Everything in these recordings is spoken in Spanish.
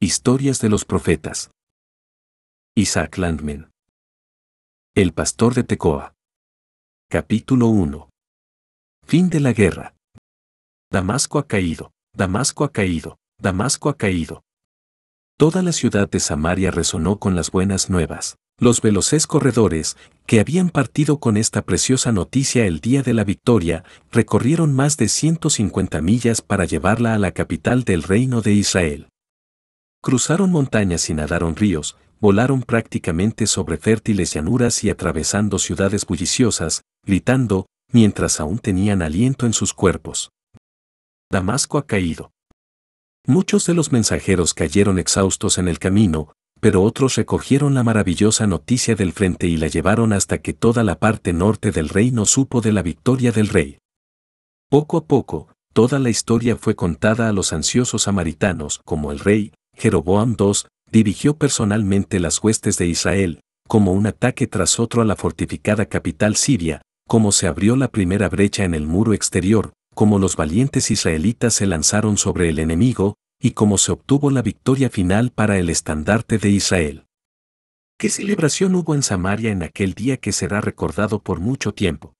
Historias de los profetas. Isaac Landman. El pastor de Tecoa. Capítulo 1. Fin de la guerra. Damasco ha caído, Damasco ha caído, Damasco ha caído. Toda la ciudad de Samaria resonó con las buenas nuevas. Los veloces corredores, que habían partido con esta preciosa noticia el día de la victoria, recorrieron más de 150 millas para llevarla a la capital del reino de Israel. Cruzaron montañas y nadaron ríos, volaron prácticamente sobre fértiles llanuras y atravesando ciudades bulliciosas, gritando, mientras aún tenían aliento en sus cuerpos. Damasco ha caído. Muchos de los mensajeros cayeron exhaustos en el camino, pero otros recogieron la maravillosa noticia del frente y la llevaron hasta que toda la parte norte del reino supo de la victoria del rey. Poco a poco, toda la historia fue contada a los ansiosos samaritanos como el rey, Jeroboam II, dirigió personalmente las huestes de Israel, como un ataque tras otro a la fortificada capital siria, como se abrió la primera brecha en el muro exterior, como los valientes israelitas se lanzaron sobre el enemigo, y como se obtuvo la victoria final para el estandarte de Israel. ¿Qué celebración hubo en Samaria en aquel día que será recordado por mucho tiempo?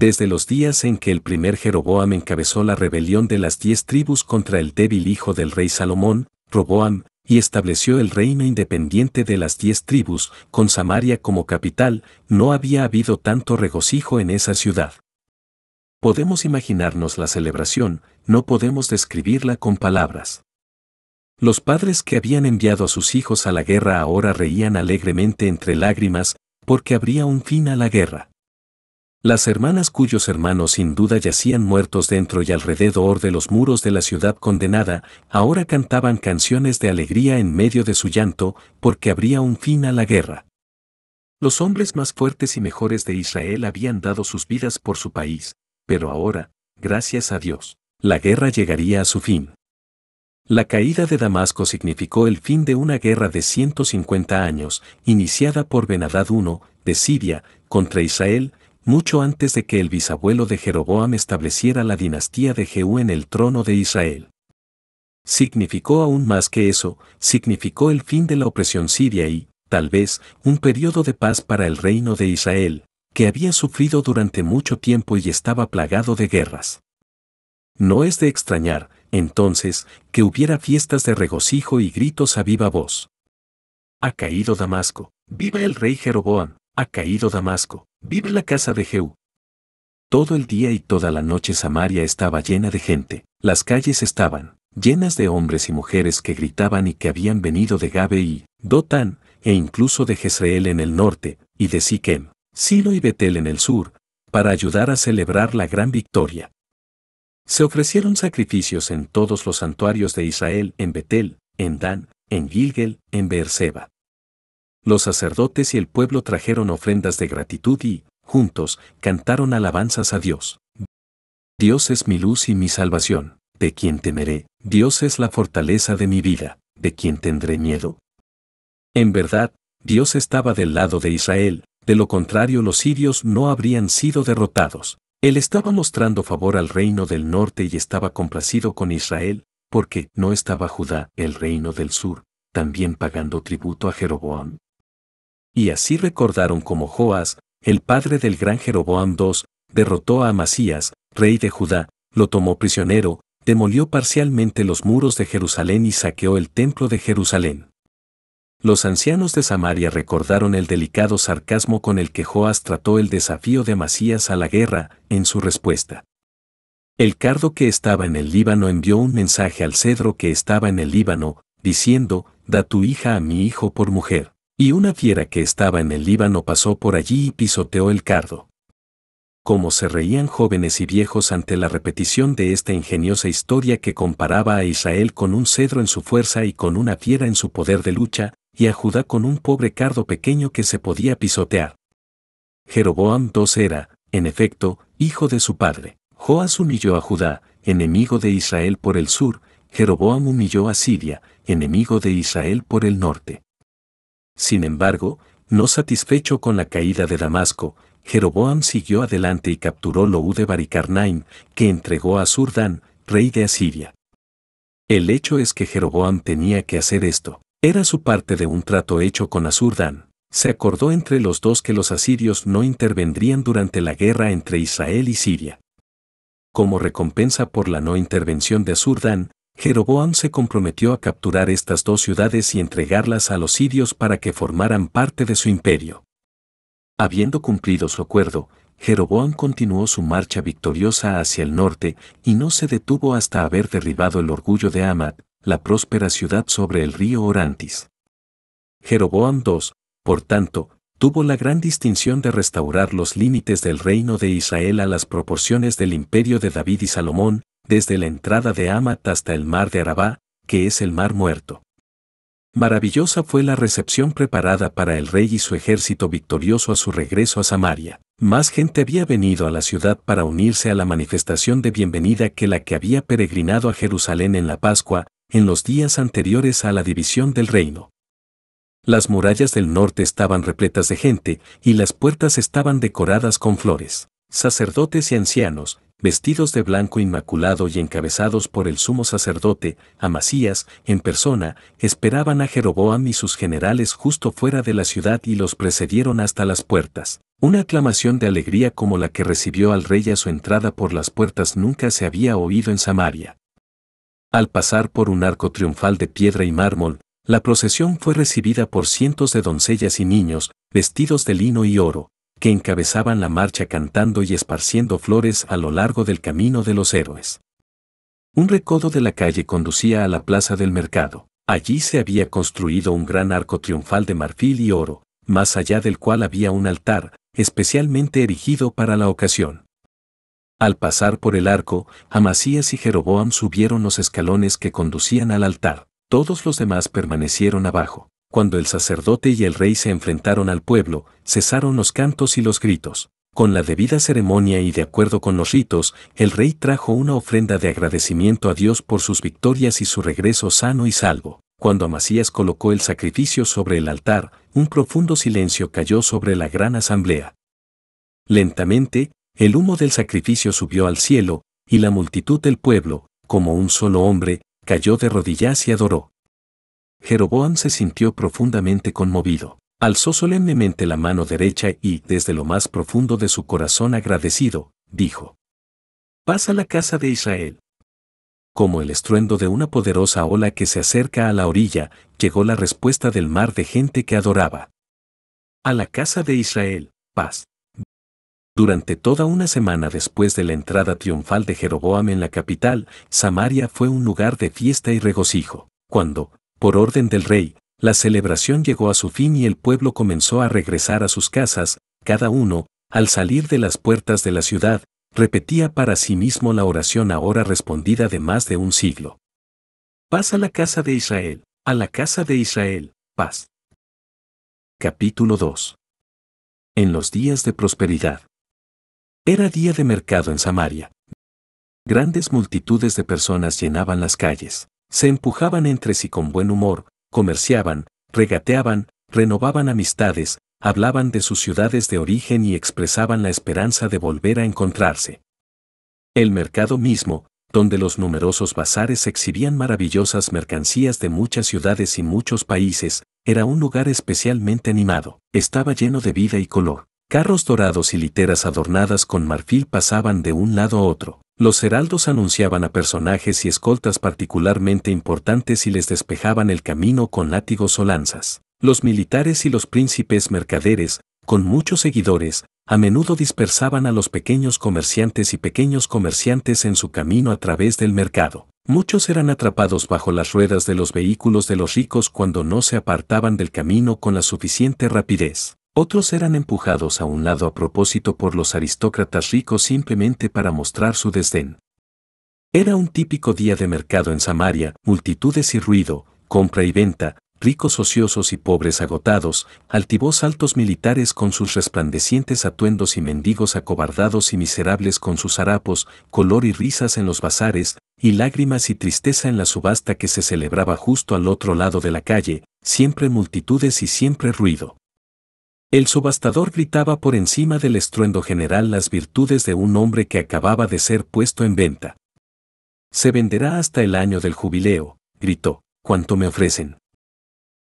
Desde los días en que el primer Jeroboam encabezó la rebelión de las diez tribus contra el débil hijo del rey Salomón, Roboam, y estableció el reino independiente de las diez tribus, con Samaria como capital, no había habido tanto regocijo en esa ciudad. Podemos imaginarnos la celebración, no podemos describirla con palabras. Los padres que habían enviado a sus hijos a la guerra ahora reían alegremente entre lágrimas, porque habría un fin a la guerra. Las hermanas cuyos hermanos sin duda yacían muertos dentro y alrededor de los muros de la ciudad condenada, ahora cantaban canciones de alegría en medio de su llanto, porque habría un fin a la guerra. Los hombres más fuertes y mejores de Israel habían dado sus vidas por su país, pero ahora, gracias a Dios, la guerra llegaría a su fin. La caída de Damasco significó el fin de una guerra de 150 años, iniciada por Benadad I, de Siria, contra Israel, mucho antes de que el bisabuelo de Jeroboam estableciera la dinastía de Jehú en el trono de Israel. Significó aún más que eso, significó el fin de la opresión siria y, tal vez, un periodo de paz para el reino de Israel, que había sufrido durante mucho tiempo y estaba plagado de guerras. No es de extrañar, entonces, que hubiera fiestas de regocijo y gritos a viva voz. Ha caído Damasco, viva el rey Jeroboam, ha caído Damasco, Vive la casa de Jehú. Todo el día y toda la noche Samaria estaba llena de gente, las calles estaban llenas de hombres y mujeres que gritaban y que habían venido de Gabe y Dotán, e incluso de Jezreel en el norte, y de Siquem, Silo y Betel en el sur, para ayudar a celebrar la gran victoria. Se ofrecieron sacrificios en todos los santuarios de Israel, en Betel, en Dan, en Gilgel, en Beerseba, los sacerdotes y el pueblo trajeron ofrendas de gratitud y, juntos, cantaron alabanzas a Dios. Dios es mi luz y mi salvación, de quien temeré, Dios es la fortaleza de mi vida, de quien tendré miedo. En verdad, Dios estaba del lado de Israel, de lo contrario los sirios no habrían sido derrotados. Él estaba mostrando favor al reino del norte y estaba complacido con Israel, porque no estaba Judá, el reino del sur, también pagando tributo a Jeroboam y así recordaron cómo Joás, el padre del gran Jeroboam II, derrotó a Amasías, rey de Judá, lo tomó prisionero, demolió parcialmente los muros de Jerusalén y saqueó el templo de Jerusalén. Los ancianos de Samaria recordaron el delicado sarcasmo con el que Joas trató el desafío de Amasías a la guerra, en su respuesta. El cardo que estaba en el Líbano envió un mensaje al cedro que estaba en el Líbano, diciendo, da tu hija a mi hijo por mujer. Y una fiera que estaba en el Líbano pasó por allí y pisoteó el cardo. Como se reían jóvenes y viejos ante la repetición de esta ingeniosa historia que comparaba a Israel con un cedro en su fuerza y con una fiera en su poder de lucha, y a Judá con un pobre cardo pequeño que se podía pisotear. Jeroboam II era, en efecto, hijo de su padre. Joas humilló a Judá, enemigo de Israel por el sur, Jeroboam humilló a Siria, enemigo de Israel por el norte. Sin embargo, no satisfecho con la caída de Damasco, Jeroboam siguió adelante y capturó Lou de Baricarnaim, que entregó a Surdán, rey de Asiria. El hecho es que Jeroboam tenía que hacer esto. Era su parte de un trato hecho con Asurdán. Se acordó entre los dos que los asirios no intervendrían durante la guerra entre Israel y Siria. Como recompensa por la no intervención de Asurdán, Jeroboam se comprometió a capturar estas dos ciudades y entregarlas a los sirios para que formaran parte de su imperio. Habiendo cumplido su acuerdo, Jeroboam continuó su marcha victoriosa hacia el norte y no se detuvo hasta haber derribado el orgullo de Amad, la próspera ciudad sobre el río Orantis. Jeroboam II, por tanto, tuvo la gran distinción de restaurar los límites del reino de Israel a las proporciones del imperio de David y Salomón, desde la entrada de Amat hasta el mar de Arabá, que es el mar muerto. Maravillosa fue la recepción preparada para el rey y su ejército victorioso a su regreso a Samaria. Más gente había venido a la ciudad para unirse a la manifestación de bienvenida que la que había peregrinado a Jerusalén en la Pascua, en los días anteriores a la división del reino. Las murallas del norte estaban repletas de gente, y las puertas estaban decoradas con flores. Sacerdotes y ancianos, vestidos de blanco inmaculado y encabezados por el sumo sacerdote, Amasías, en persona, esperaban a Jeroboam y sus generales justo fuera de la ciudad y los precedieron hasta las puertas. Una aclamación de alegría como la que recibió al rey a su entrada por las puertas nunca se había oído en Samaria. Al pasar por un arco triunfal de piedra y mármol, la procesión fue recibida por cientos de doncellas y niños, vestidos de lino y oro, que encabezaban la marcha cantando y esparciendo flores a lo largo del camino de los héroes. Un recodo de la calle conducía a la plaza del mercado. Allí se había construido un gran arco triunfal de marfil y oro, más allá del cual había un altar, especialmente erigido para la ocasión. Al pasar por el arco, Amasías y Jeroboam subieron los escalones que conducían al altar. Todos los demás permanecieron abajo cuando el sacerdote y el rey se enfrentaron al pueblo, cesaron los cantos y los gritos. Con la debida ceremonia y de acuerdo con los ritos, el rey trajo una ofrenda de agradecimiento a Dios por sus victorias y su regreso sano y salvo. Cuando Amasías colocó el sacrificio sobre el altar, un profundo silencio cayó sobre la gran asamblea. Lentamente, el humo del sacrificio subió al cielo, y la multitud del pueblo, como un solo hombre, cayó de rodillas y adoró. Jeroboam se sintió profundamente conmovido. Alzó solemnemente la mano derecha y, desde lo más profundo de su corazón agradecido, dijo, a la casa de Israel. Como el estruendo de una poderosa ola que se acerca a la orilla, llegó la respuesta del mar de gente que adoraba. A la casa de Israel, paz. Durante toda una semana después de la entrada triunfal de Jeroboam en la capital, Samaria fue un lugar de fiesta y regocijo. Cuando, por orden del rey, la celebración llegó a su fin y el pueblo comenzó a regresar a sus casas, cada uno, al salir de las puertas de la ciudad, repetía para sí mismo la oración ahora respondida de más de un siglo. Paz a la casa de Israel, a la casa de Israel, paz. Capítulo 2. En los días de prosperidad. Era día de mercado en Samaria. Grandes multitudes de personas llenaban las calles. Se empujaban entre sí con buen humor, comerciaban, regateaban, renovaban amistades, hablaban de sus ciudades de origen y expresaban la esperanza de volver a encontrarse. El mercado mismo, donde los numerosos bazares exhibían maravillosas mercancías de muchas ciudades y muchos países, era un lugar especialmente animado, estaba lleno de vida y color. Carros dorados y literas adornadas con marfil pasaban de un lado a otro, los heraldos anunciaban a personajes y escoltas particularmente importantes y les despejaban el camino con látigos o lanzas. Los militares y los príncipes mercaderes, con muchos seguidores, a menudo dispersaban a los pequeños comerciantes y pequeños comerciantes en su camino a través del mercado. Muchos eran atrapados bajo las ruedas de los vehículos de los ricos cuando no se apartaban del camino con la suficiente rapidez. Otros eran empujados a un lado a propósito por los aristócratas ricos simplemente para mostrar su desdén. Era un típico día de mercado en Samaria, multitudes y ruido, compra y venta, ricos ociosos y pobres agotados, altivos altos militares con sus resplandecientes atuendos y mendigos acobardados y miserables con sus harapos, color y risas en los bazares, y lágrimas y tristeza en la subasta que se celebraba justo al otro lado de la calle, siempre multitudes y siempre ruido. El subastador gritaba por encima del estruendo general las virtudes de un hombre que acababa de ser puesto en venta. Se venderá hasta el año del jubileo, gritó, ¿cuánto me ofrecen?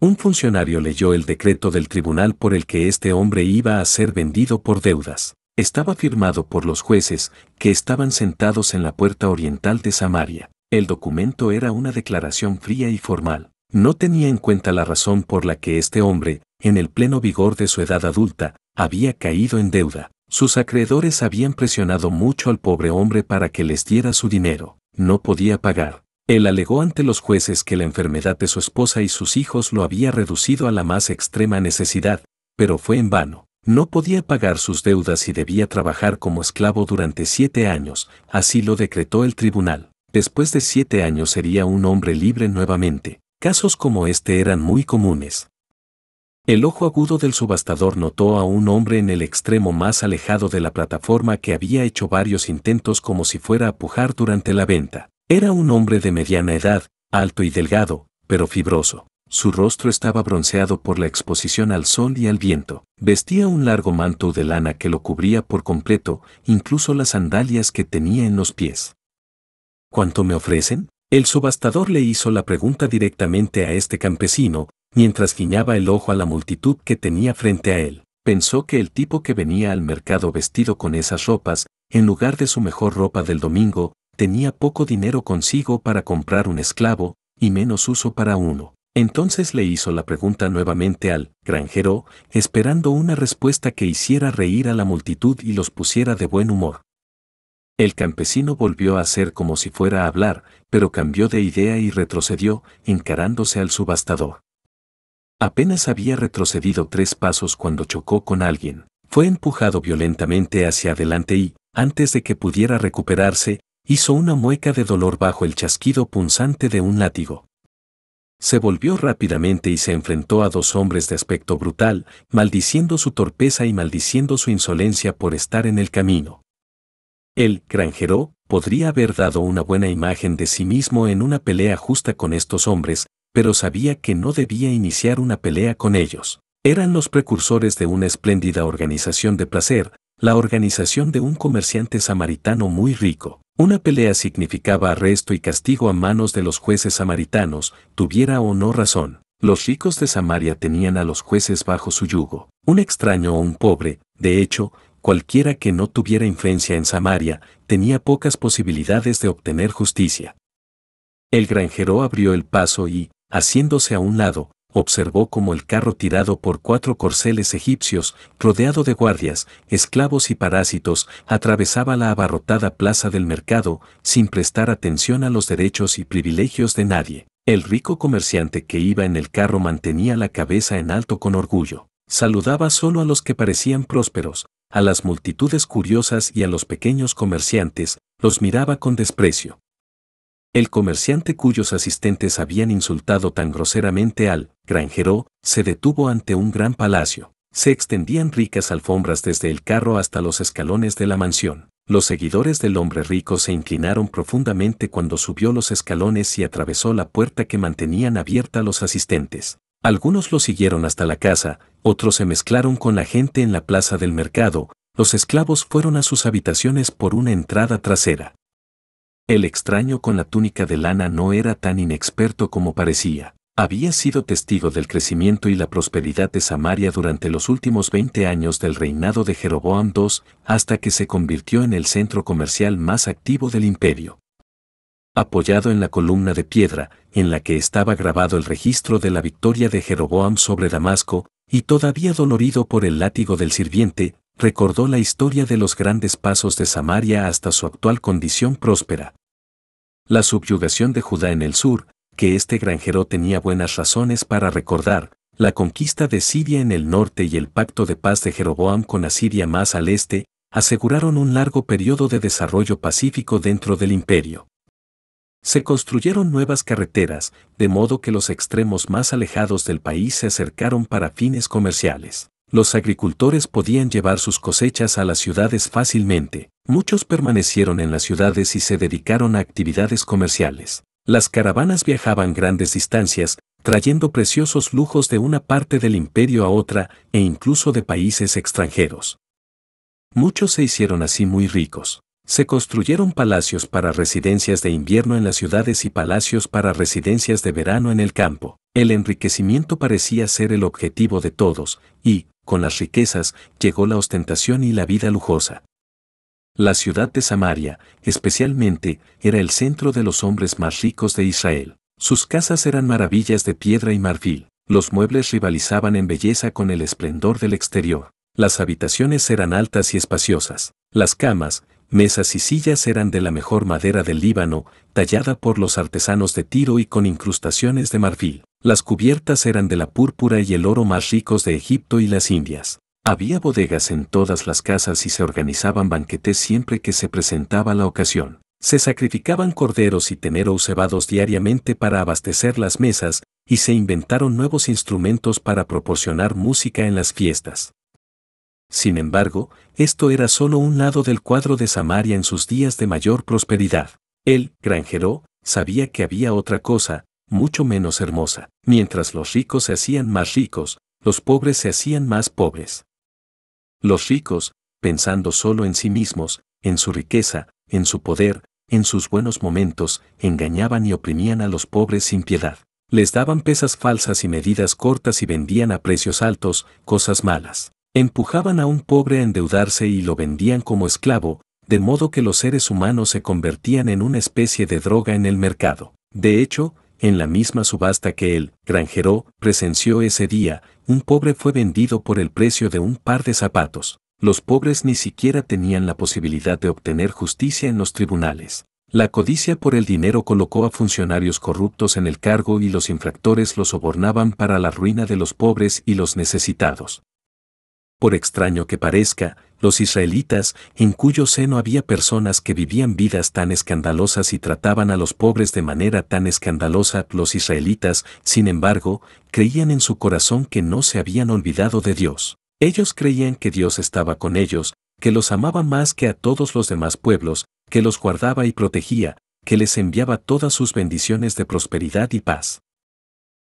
Un funcionario leyó el decreto del tribunal por el que este hombre iba a ser vendido por deudas. Estaba firmado por los jueces, que estaban sentados en la puerta oriental de Samaria. El documento era una declaración fría y formal. No tenía en cuenta la razón por la que este hombre, en el pleno vigor de su edad adulta, había caído en deuda. Sus acreedores habían presionado mucho al pobre hombre para que les diera su dinero. No podía pagar. Él alegó ante los jueces que la enfermedad de su esposa y sus hijos lo había reducido a la más extrema necesidad, pero fue en vano. No podía pagar sus deudas y debía trabajar como esclavo durante siete años, así lo decretó el tribunal. Después de siete años sería un hombre libre nuevamente. Casos como este eran muy comunes. El ojo agudo del subastador notó a un hombre en el extremo más alejado de la plataforma que había hecho varios intentos como si fuera a pujar durante la venta. Era un hombre de mediana edad, alto y delgado, pero fibroso. Su rostro estaba bronceado por la exposición al sol y al viento. Vestía un largo manto de lana que lo cubría por completo, incluso las sandalias que tenía en los pies. ¿Cuánto me ofrecen? El subastador le hizo la pregunta directamente a este campesino, mientras guiñaba el ojo a la multitud que tenía frente a él. Pensó que el tipo que venía al mercado vestido con esas ropas, en lugar de su mejor ropa del domingo, tenía poco dinero consigo para comprar un esclavo, y menos uso para uno. Entonces le hizo la pregunta nuevamente al granjero, esperando una respuesta que hiciera reír a la multitud y los pusiera de buen humor. El campesino volvió a hacer como si fuera a hablar, pero cambió de idea y retrocedió, encarándose al subastador. Apenas había retrocedido tres pasos cuando chocó con alguien. Fue empujado violentamente hacia adelante y, antes de que pudiera recuperarse, hizo una mueca de dolor bajo el chasquido punzante de un látigo. Se volvió rápidamente y se enfrentó a dos hombres de aspecto brutal, maldiciendo su torpeza y maldiciendo su insolencia por estar en el camino. El granjero podría haber dado una buena imagen de sí mismo en una pelea justa con estos hombres, pero sabía que no debía iniciar una pelea con ellos. Eran los precursores de una espléndida organización de placer, la organización de un comerciante samaritano muy rico. Una pelea significaba arresto y castigo a manos de los jueces samaritanos, tuviera o no razón. Los ricos de Samaria tenían a los jueces bajo su yugo. Un extraño o un pobre, de hecho, cualquiera que no tuviera influencia en Samaria, tenía pocas posibilidades de obtener justicia. El granjero abrió el paso y, Haciéndose a un lado, observó cómo el carro tirado por cuatro corceles egipcios, rodeado de guardias, esclavos y parásitos, atravesaba la abarrotada plaza del mercado, sin prestar atención a los derechos y privilegios de nadie. El rico comerciante que iba en el carro mantenía la cabeza en alto con orgullo. Saludaba solo a los que parecían prósperos, a las multitudes curiosas y a los pequeños comerciantes, los miraba con desprecio. El comerciante cuyos asistentes habían insultado tan groseramente al granjero se detuvo ante un gran palacio. Se extendían ricas alfombras desde el carro hasta los escalones de la mansión. Los seguidores del hombre rico se inclinaron profundamente cuando subió los escalones y atravesó la puerta que mantenían abierta los asistentes. Algunos lo siguieron hasta la casa, otros se mezclaron con la gente en la plaza del mercado, los esclavos fueron a sus habitaciones por una entrada trasera. El extraño con la túnica de lana no era tan inexperto como parecía. Había sido testigo del crecimiento y la prosperidad de Samaria durante los últimos 20 años del reinado de Jeroboam II hasta que se convirtió en el centro comercial más activo del imperio. Apoyado en la columna de piedra, en la que estaba grabado el registro de la victoria de Jeroboam sobre Damasco, y todavía dolorido por el látigo del sirviente, recordó la historia de los grandes pasos de Samaria hasta su actual condición próspera. La subyugación de Judá en el sur, que este granjero tenía buenas razones para recordar, la conquista de Siria en el norte y el pacto de paz de Jeroboam con Asiria más al este, aseguraron un largo periodo de desarrollo pacífico dentro del imperio. Se construyeron nuevas carreteras, de modo que los extremos más alejados del país se acercaron para fines comerciales. Los agricultores podían llevar sus cosechas a las ciudades fácilmente. Muchos permanecieron en las ciudades y se dedicaron a actividades comerciales. Las caravanas viajaban grandes distancias, trayendo preciosos lujos de una parte del imperio a otra e incluso de países extranjeros. Muchos se hicieron así muy ricos. Se construyeron palacios para residencias de invierno en las ciudades y palacios para residencias de verano en el campo. El enriquecimiento parecía ser el objetivo de todos, y, con las riquezas, llegó la ostentación y la vida lujosa. La ciudad de Samaria, especialmente, era el centro de los hombres más ricos de Israel. Sus casas eran maravillas de piedra y marfil. Los muebles rivalizaban en belleza con el esplendor del exterior. Las habitaciones eran altas y espaciosas. Las camas, mesas y sillas eran de la mejor madera del Líbano, tallada por los artesanos de Tiro y con incrustaciones de marfil. Las cubiertas eran de la púrpura y el oro más ricos de Egipto y las Indias. Había bodegas en todas las casas y se organizaban banquetes siempre que se presentaba la ocasión. Se sacrificaban corderos y teneros cebados diariamente para abastecer las mesas, y se inventaron nuevos instrumentos para proporcionar música en las fiestas. Sin embargo, esto era solo un lado del cuadro de Samaria en sus días de mayor prosperidad. Él, granjero, sabía que había otra cosa, mucho menos hermosa. Mientras los ricos se hacían más ricos, los pobres se hacían más pobres. Los ricos, pensando solo en sí mismos, en su riqueza, en su poder, en sus buenos momentos, engañaban y oprimían a los pobres sin piedad. Les daban pesas falsas y medidas cortas y vendían a precios altos cosas malas. Empujaban a un pobre a endeudarse y lo vendían como esclavo, de modo que los seres humanos se convertían en una especie de droga en el mercado. De hecho, en la misma subasta que él, granjero, presenció ese día, un pobre fue vendido por el precio de un par de zapatos. Los pobres ni siquiera tenían la posibilidad de obtener justicia en los tribunales. La codicia por el dinero colocó a funcionarios corruptos en el cargo y los infractores los sobornaban para la ruina de los pobres y los necesitados. Por extraño que parezca, los israelitas, en cuyo seno había personas que vivían vidas tan escandalosas y trataban a los pobres de manera tan escandalosa, los israelitas, sin embargo, creían en su corazón que no se habían olvidado de Dios. Ellos creían que Dios estaba con ellos, que los amaba más que a todos los demás pueblos, que los guardaba y protegía, que les enviaba todas sus bendiciones de prosperidad y paz.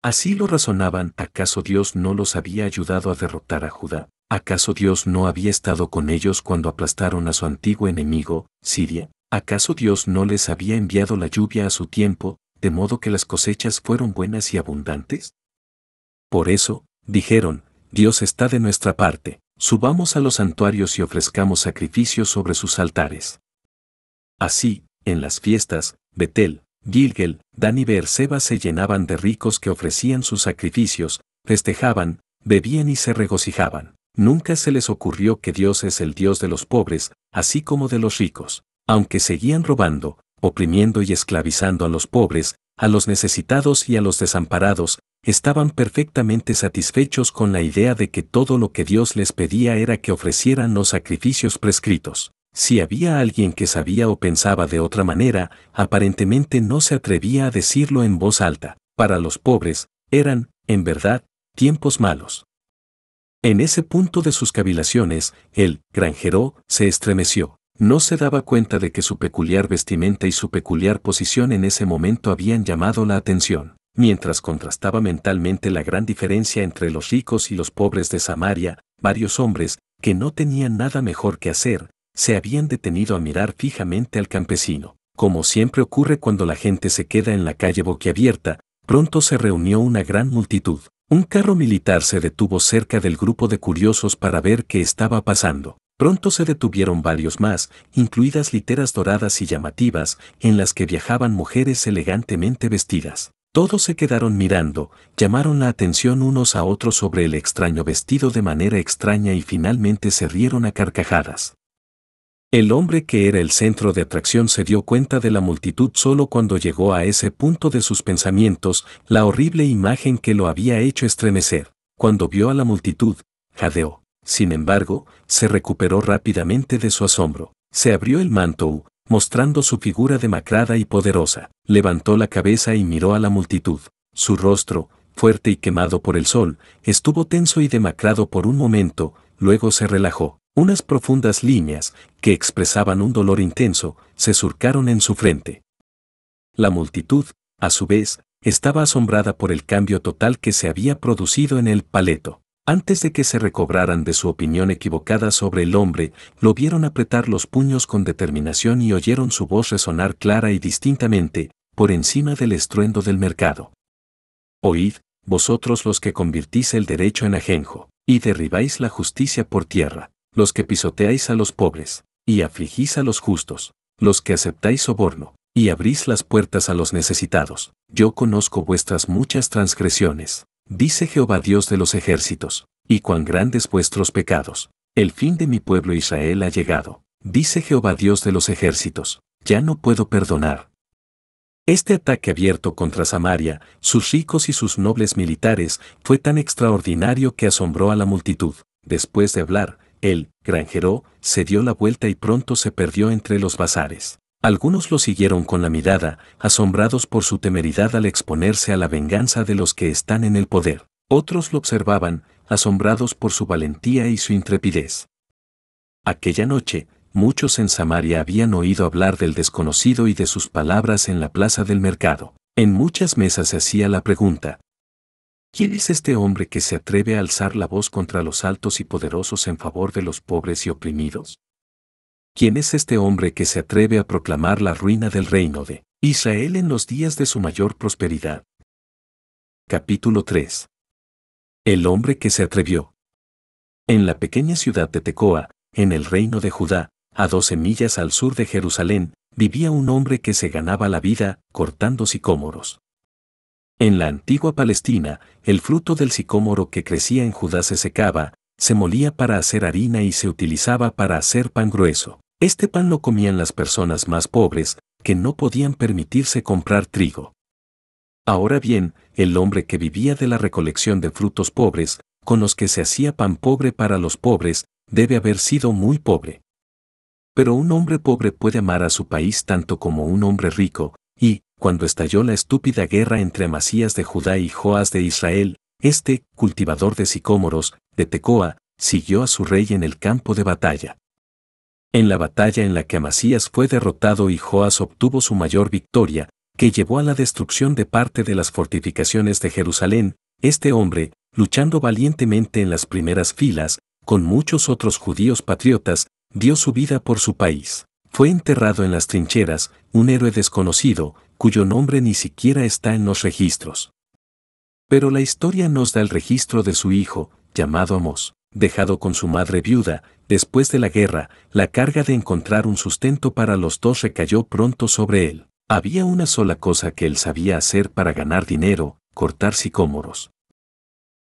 Así lo razonaban, ¿acaso Dios no los había ayudado a derrotar a Judá? ¿Acaso Dios no había estado con ellos cuando aplastaron a su antiguo enemigo, Siria? ¿Acaso Dios no les había enviado la lluvia a su tiempo, de modo que las cosechas fueron buenas y abundantes? Por eso, dijeron, Dios está de nuestra parte, subamos a los santuarios y ofrezcamos sacrificios sobre sus altares. Así, en las fiestas, Betel, Gilgel, Dan y Beerseba se llenaban de ricos que ofrecían sus sacrificios, festejaban, bebían y se regocijaban. Nunca se les ocurrió que Dios es el Dios de los pobres, así como de los ricos. Aunque seguían robando, oprimiendo y esclavizando a los pobres, a los necesitados y a los desamparados, estaban perfectamente satisfechos con la idea de que todo lo que Dios les pedía era que ofrecieran los sacrificios prescritos. Si había alguien que sabía o pensaba de otra manera, aparentemente no se atrevía a decirlo en voz alta. Para los pobres, eran, en verdad, tiempos malos. En ese punto de sus cavilaciones, el granjero se estremeció. No se daba cuenta de que su peculiar vestimenta y su peculiar posición en ese momento habían llamado la atención, mientras contrastaba mentalmente la gran diferencia entre los ricos y los pobres de Samaria, varios hombres, que no tenían nada mejor que hacer, se habían detenido a mirar fijamente al campesino. Como siempre ocurre cuando la gente se queda en la calle boquiabierta, pronto se reunió una gran multitud. Un carro militar se detuvo cerca del grupo de curiosos para ver qué estaba pasando. Pronto se detuvieron varios más, incluidas literas doradas y llamativas, en las que viajaban mujeres elegantemente vestidas. Todos se quedaron mirando, llamaron la atención unos a otros sobre el extraño vestido de manera extraña y finalmente se rieron a carcajadas. El hombre que era el centro de atracción se dio cuenta de la multitud solo cuando llegó a ese punto de sus pensamientos, la horrible imagen que lo había hecho estremecer. Cuando vio a la multitud, jadeó. Sin embargo, se recuperó rápidamente de su asombro. Se abrió el manto, mostrando su figura demacrada y poderosa. Levantó la cabeza y miró a la multitud. Su rostro, fuerte y quemado por el sol, estuvo tenso y demacrado por un momento, luego se relajó. Unas profundas líneas, que expresaban un dolor intenso, se surcaron en su frente. La multitud, a su vez, estaba asombrada por el cambio total que se había producido en el paleto. Antes de que se recobraran de su opinión equivocada sobre el hombre, lo vieron apretar los puños con determinación y oyeron su voz resonar clara y distintamente, por encima del estruendo del mercado. Oíd, vosotros los que convertís el derecho en ajenjo, y derribáis la justicia por tierra los que pisoteáis a los pobres, y afligís a los justos, los que aceptáis soborno, y abrís las puertas a los necesitados, yo conozco vuestras muchas transgresiones, dice Jehová Dios de los ejércitos, y cuán grandes vuestros pecados. El fin de mi pueblo Israel ha llegado, dice Jehová Dios de los ejércitos, ya no puedo perdonar. Este ataque abierto contra Samaria, sus ricos y sus nobles militares, fue tan extraordinario que asombró a la multitud. Después de hablar, el granjero se dio la vuelta y pronto se perdió entre los bazares. Algunos lo siguieron con la mirada, asombrados por su temeridad al exponerse a la venganza de los que están en el poder. Otros lo observaban, asombrados por su valentía y su intrepidez. Aquella noche, muchos en Samaria habían oído hablar del desconocido y de sus palabras en la plaza del mercado. En muchas mesas se hacía la pregunta, ¿Quién es este hombre que se atreve a alzar la voz contra los altos y poderosos en favor de los pobres y oprimidos? ¿Quién es este hombre que se atreve a proclamar la ruina del reino de Israel en los días de su mayor prosperidad? Capítulo 3. El hombre que se atrevió. En la pequeña ciudad de Tecoa, en el reino de Judá, a doce millas al sur de Jerusalén, vivía un hombre que se ganaba la vida cortando sicómoros. En la antigua Palestina, el fruto del sicómoro que crecía en Judá se secaba, se molía para hacer harina y se utilizaba para hacer pan grueso. Este pan lo comían las personas más pobres, que no podían permitirse comprar trigo. Ahora bien, el hombre que vivía de la recolección de frutos pobres, con los que se hacía pan pobre para los pobres, debe haber sido muy pobre. Pero un hombre pobre puede amar a su país tanto como un hombre rico, y, cuando estalló la estúpida guerra entre Amasías de Judá y Joás de Israel, este, cultivador de sicómoros, de Tecoa, siguió a su rey en el campo de batalla. En la batalla en la que Amasías fue derrotado y Joás obtuvo su mayor victoria, que llevó a la destrucción de parte de las fortificaciones de Jerusalén, este hombre, luchando valientemente en las primeras filas, con muchos otros judíos patriotas, dio su vida por su país. Fue enterrado en las trincheras, un héroe desconocido, cuyo nombre ni siquiera está en los registros. Pero la historia nos da el registro de su hijo, llamado Amos, dejado con su madre viuda, después de la guerra, la carga de encontrar un sustento para los dos recayó pronto sobre él. Había una sola cosa que él sabía hacer para ganar dinero, cortar sicómoros.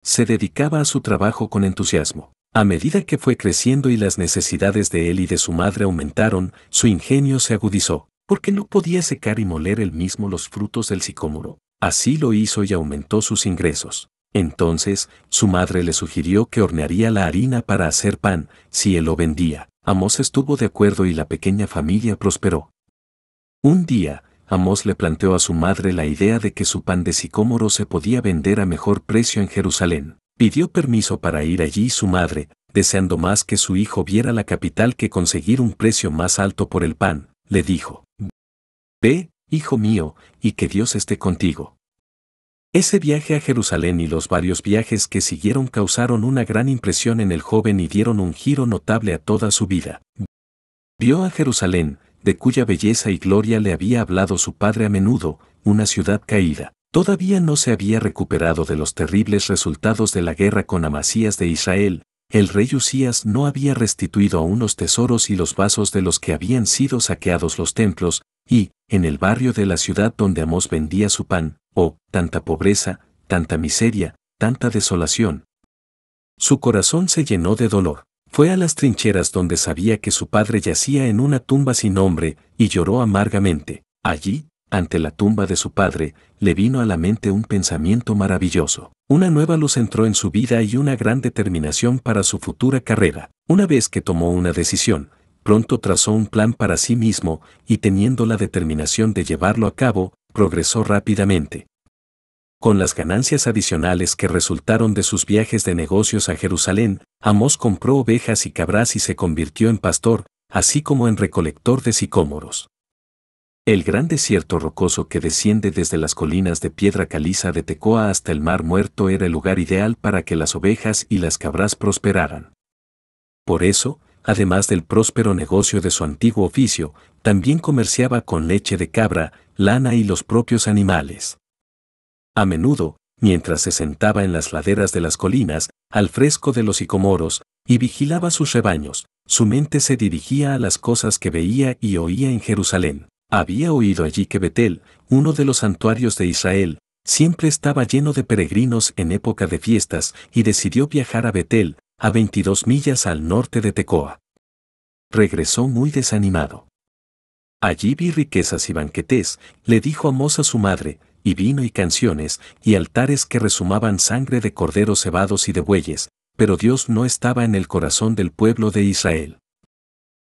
Se dedicaba a su trabajo con entusiasmo. A medida que fue creciendo y las necesidades de él y de su madre aumentaron, su ingenio se agudizó porque no podía secar y moler él mismo los frutos del sicómoro. Así lo hizo y aumentó sus ingresos. Entonces, su madre le sugirió que hornearía la harina para hacer pan, si él lo vendía. Amos estuvo de acuerdo y la pequeña familia prosperó. Un día, Amos le planteó a su madre la idea de que su pan de sicómoro se podía vender a mejor precio en Jerusalén. Pidió permiso para ir allí su madre, deseando más que su hijo viera la capital que conseguir un precio más alto por el pan, le dijo, Ve, hijo mío, y que Dios esté contigo. Ese viaje a Jerusalén y los varios viajes que siguieron causaron una gran impresión en el joven y dieron un giro notable a toda su vida. Vio a Jerusalén, de cuya belleza y gloria le había hablado su padre a menudo, una ciudad caída. Todavía no se había recuperado de los terribles resultados de la guerra con Amasías de Israel, el rey Usías no había restituido aún los tesoros y los vasos de los que habían sido saqueados los templos, y, en el barrio de la ciudad donde Amós vendía su pan, oh, tanta pobreza, tanta miseria, tanta desolación. Su corazón se llenó de dolor. Fue a las trincheras donde sabía que su padre yacía en una tumba sin nombre, y lloró amargamente. Allí, ante la tumba de su padre, le vino a la mente un pensamiento maravilloso. Una nueva luz entró en su vida y una gran determinación para su futura carrera. Una vez que tomó una decisión, pronto trazó un plan para sí mismo y teniendo la determinación de llevarlo a cabo, progresó rápidamente. Con las ganancias adicionales que resultaron de sus viajes de negocios a Jerusalén, Amos compró ovejas y cabras y se convirtió en pastor, así como en recolector de sicómoros. El gran desierto rocoso que desciende desde las colinas de piedra caliza de Tecoa hasta el Mar Muerto era el lugar ideal para que las ovejas y las cabras prosperaran. Por eso, además del próspero negocio de su antiguo oficio, también comerciaba con leche de cabra, lana y los propios animales. A menudo, mientras se sentaba en las laderas de las colinas, al fresco de los sicomoros, y vigilaba sus rebaños, su mente se dirigía a las cosas que veía y oía en Jerusalén. Había oído allí que Betel, uno de los santuarios de Israel, siempre estaba lleno de peregrinos en época de fiestas y decidió viajar a Betel, a 22 millas al norte de Tecoa. Regresó muy desanimado. Allí vi riquezas y banquetes, le dijo a a su madre, y vino y canciones, y altares que resumaban sangre de corderos cebados y de bueyes, pero Dios no estaba en el corazón del pueblo de Israel.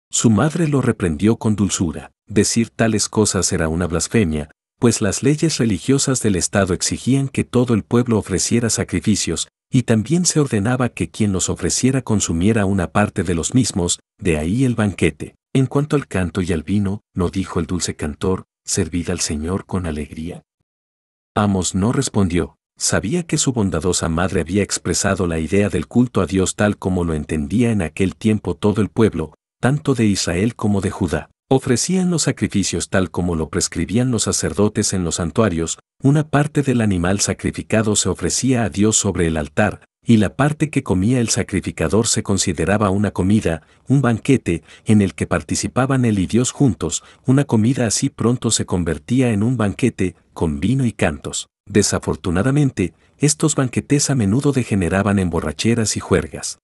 Su madre lo reprendió con dulzura. Decir tales cosas era una blasfemia, pues las leyes religiosas del Estado exigían que todo el pueblo ofreciera sacrificios, y también se ordenaba que quien los ofreciera consumiera una parte de los mismos, de ahí el banquete. En cuanto al canto y al vino, no dijo el dulce cantor, servid al Señor con alegría. Amos no respondió, sabía que su bondadosa madre había expresado la idea del culto a Dios tal como lo entendía en aquel tiempo todo el pueblo, tanto de Israel como de Judá. Ofrecían los sacrificios tal como lo prescribían los sacerdotes en los santuarios, una parte del animal sacrificado se ofrecía a Dios sobre el altar, y la parte que comía el sacrificador se consideraba una comida, un banquete, en el que participaban él y Dios juntos, una comida así pronto se convertía en un banquete, con vino y cantos. Desafortunadamente, estos banquetes a menudo degeneraban en borracheras y juergas.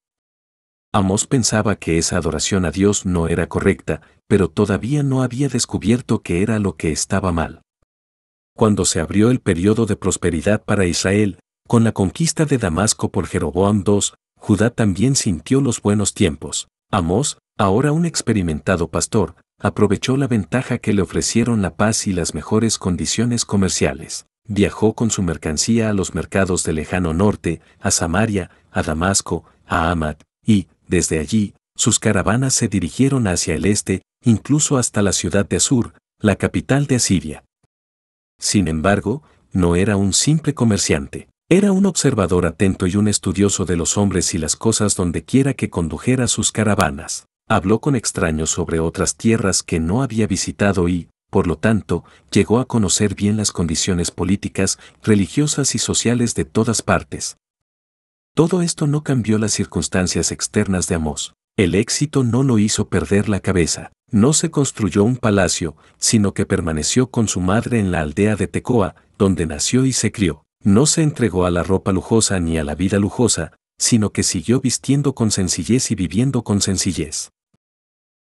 Amos pensaba que esa adoración a Dios no era correcta, pero todavía no había descubierto qué era lo que estaba mal. Cuando se abrió el periodo de prosperidad para Israel, con la conquista de Damasco por Jeroboam II, Judá también sintió los buenos tiempos. Amos, ahora un experimentado pastor, aprovechó la ventaja que le ofrecieron la paz y las mejores condiciones comerciales. Viajó con su mercancía a los mercados del lejano norte, a Samaria, a Damasco, a Amad, y, desde allí, sus caravanas se dirigieron hacia el este, incluso hasta la ciudad de Assur, la capital de Asiria. Sin embargo, no era un simple comerciante. Era un observador atento y un estudioso de los hombres y las cosas dondequiera que condujera sus caravanas. Habló con extraños sobre otras tierras que no había visitado y, por lo tanto, llegó a conocer bien las condiciones políticas, religiosas y sociales de todas partes. Todo esto no cambió las circunstancias externas de Amós. El éxito no lo hizo perder la cabeza. No se construyó un palacio, sino que permaneció con su madre en la aldea de Tecoa, donde nació y se crió. No se entregó a la ropa lujosa ni a la vida lujosa, sino que siguió vistiendo con sencillez y viviendo con sencillez.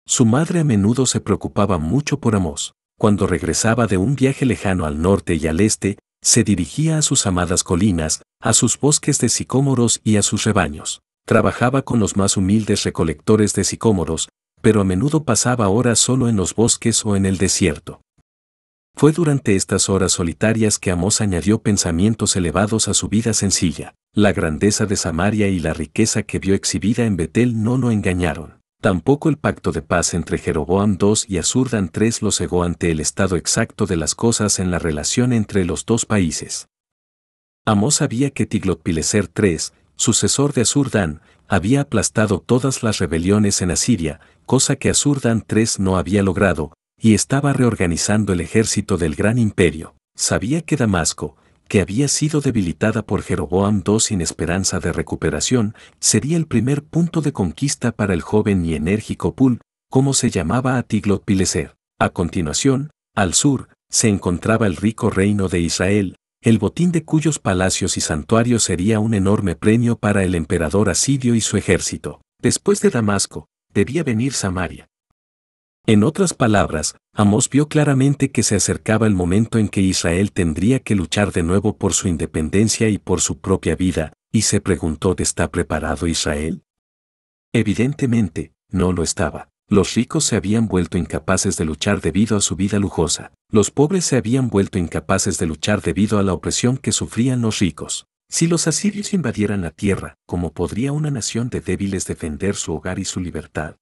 Su madre a menudo se preocupaba mucho por Amós. Cuando regresaba de un viaje lejano al norte y al este, se dirigía a sus amadas colinas, a sus bosques de sicómoros y a sus rebaños. Trabajaba con los más humildes recolectores de sicómoros, pero a menudo pasaba horas solo en los bosques o en el desierto. Fue durante estas horas solitarias que Amos añadió pensamientos elevados a su vida sencilla. La grandeza de Samaria y la riqueza que vio exhibida en Betel no lo engañaron. Tampoco el pacto de paz entre Jeroboam II y Asurdan III lo cegó ante el estado exacto de las cosas en la relación entre los dos países. Amó sabía que Tiglotpileser III, sucesor de Asurdan, había aplastado todas las rebeliones en Asiria, cosa que Asurdan III no había logrado, y estaba reorganizando el ejército del gran imperio. Sabía que Damasco, que había sido debilitada por Jeroboam II sin esperanza de recuperación, sería el primer punto de conquista para el joven y enérgico Pul, como se llamaba a Tiglot Pileser. A continuación, al sur, se encontraba el rico reino de Israel, el botín de cuyos palacios y santuarios sería un enorme premio para el emperador Asidio y su ejército. Después de Damasco, debía venir Samaria. En otras palabras, Amos vio claramente que se acercaba el momento en que Israel tendría que luchar de nuevo por su independencia y por su propia vida, y se preguntó ¿está preparado Israel? Evidentemente, no lo estaba. Los ricos se habían vuelto incapaces de luchar debido a su vida lujosa, los pobres se habían vuelto incapaces de luchar debido a la opresión que sufrían los ricos. Si los asirios invadieran la tierra, ¿cómo podría una nación de débiles defender su hogar y su libertad?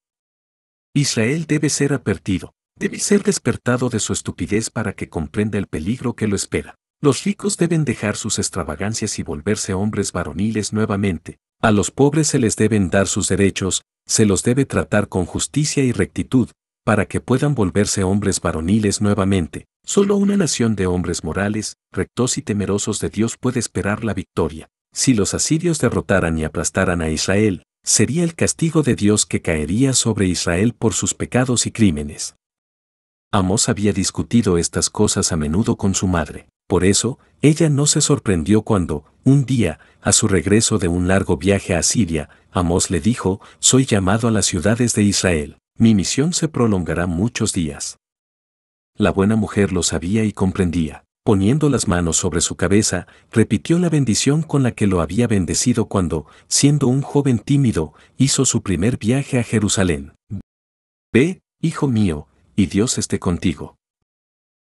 Israel debe ser advertido, Debe ser despertado de su estupidez para que comprenda el peligro que lo espera. Los ricos deben dejar sus extravagancias y volverse hombres varoniles nuevamente. A los pobres se les deben dar sus derechos, se los debe tratar con justicia y rectitud, para que puedan volverse hombres varoniles nuevamente. Solo una nación de hombres morales, rectos y temerosos de Dios puede esperar la victoria. Si los asirios derrotaran y aplastaran a Israel, sería el castigo de Dios que caería sobre Israel por sus pecados y crímenes. Amos había discutido estas cosas a menudo con su madre. Por eso, ella no se sorprendió cuando, un día, a su regreso de un largo viaje a Siria, Amos le dijo, soy llamado a las ciudades de Israel, mi misión se prolongará muchos días. La buena mujer lo sabía y comprendía. Poniendo las manos sobre su cabeza, repitió la bendición con la que lo había bendecido cuando, siendo un joven tímido, hizo su primer viaje a Jerusalén. Ve, hijo mío, y Dios esté contigo.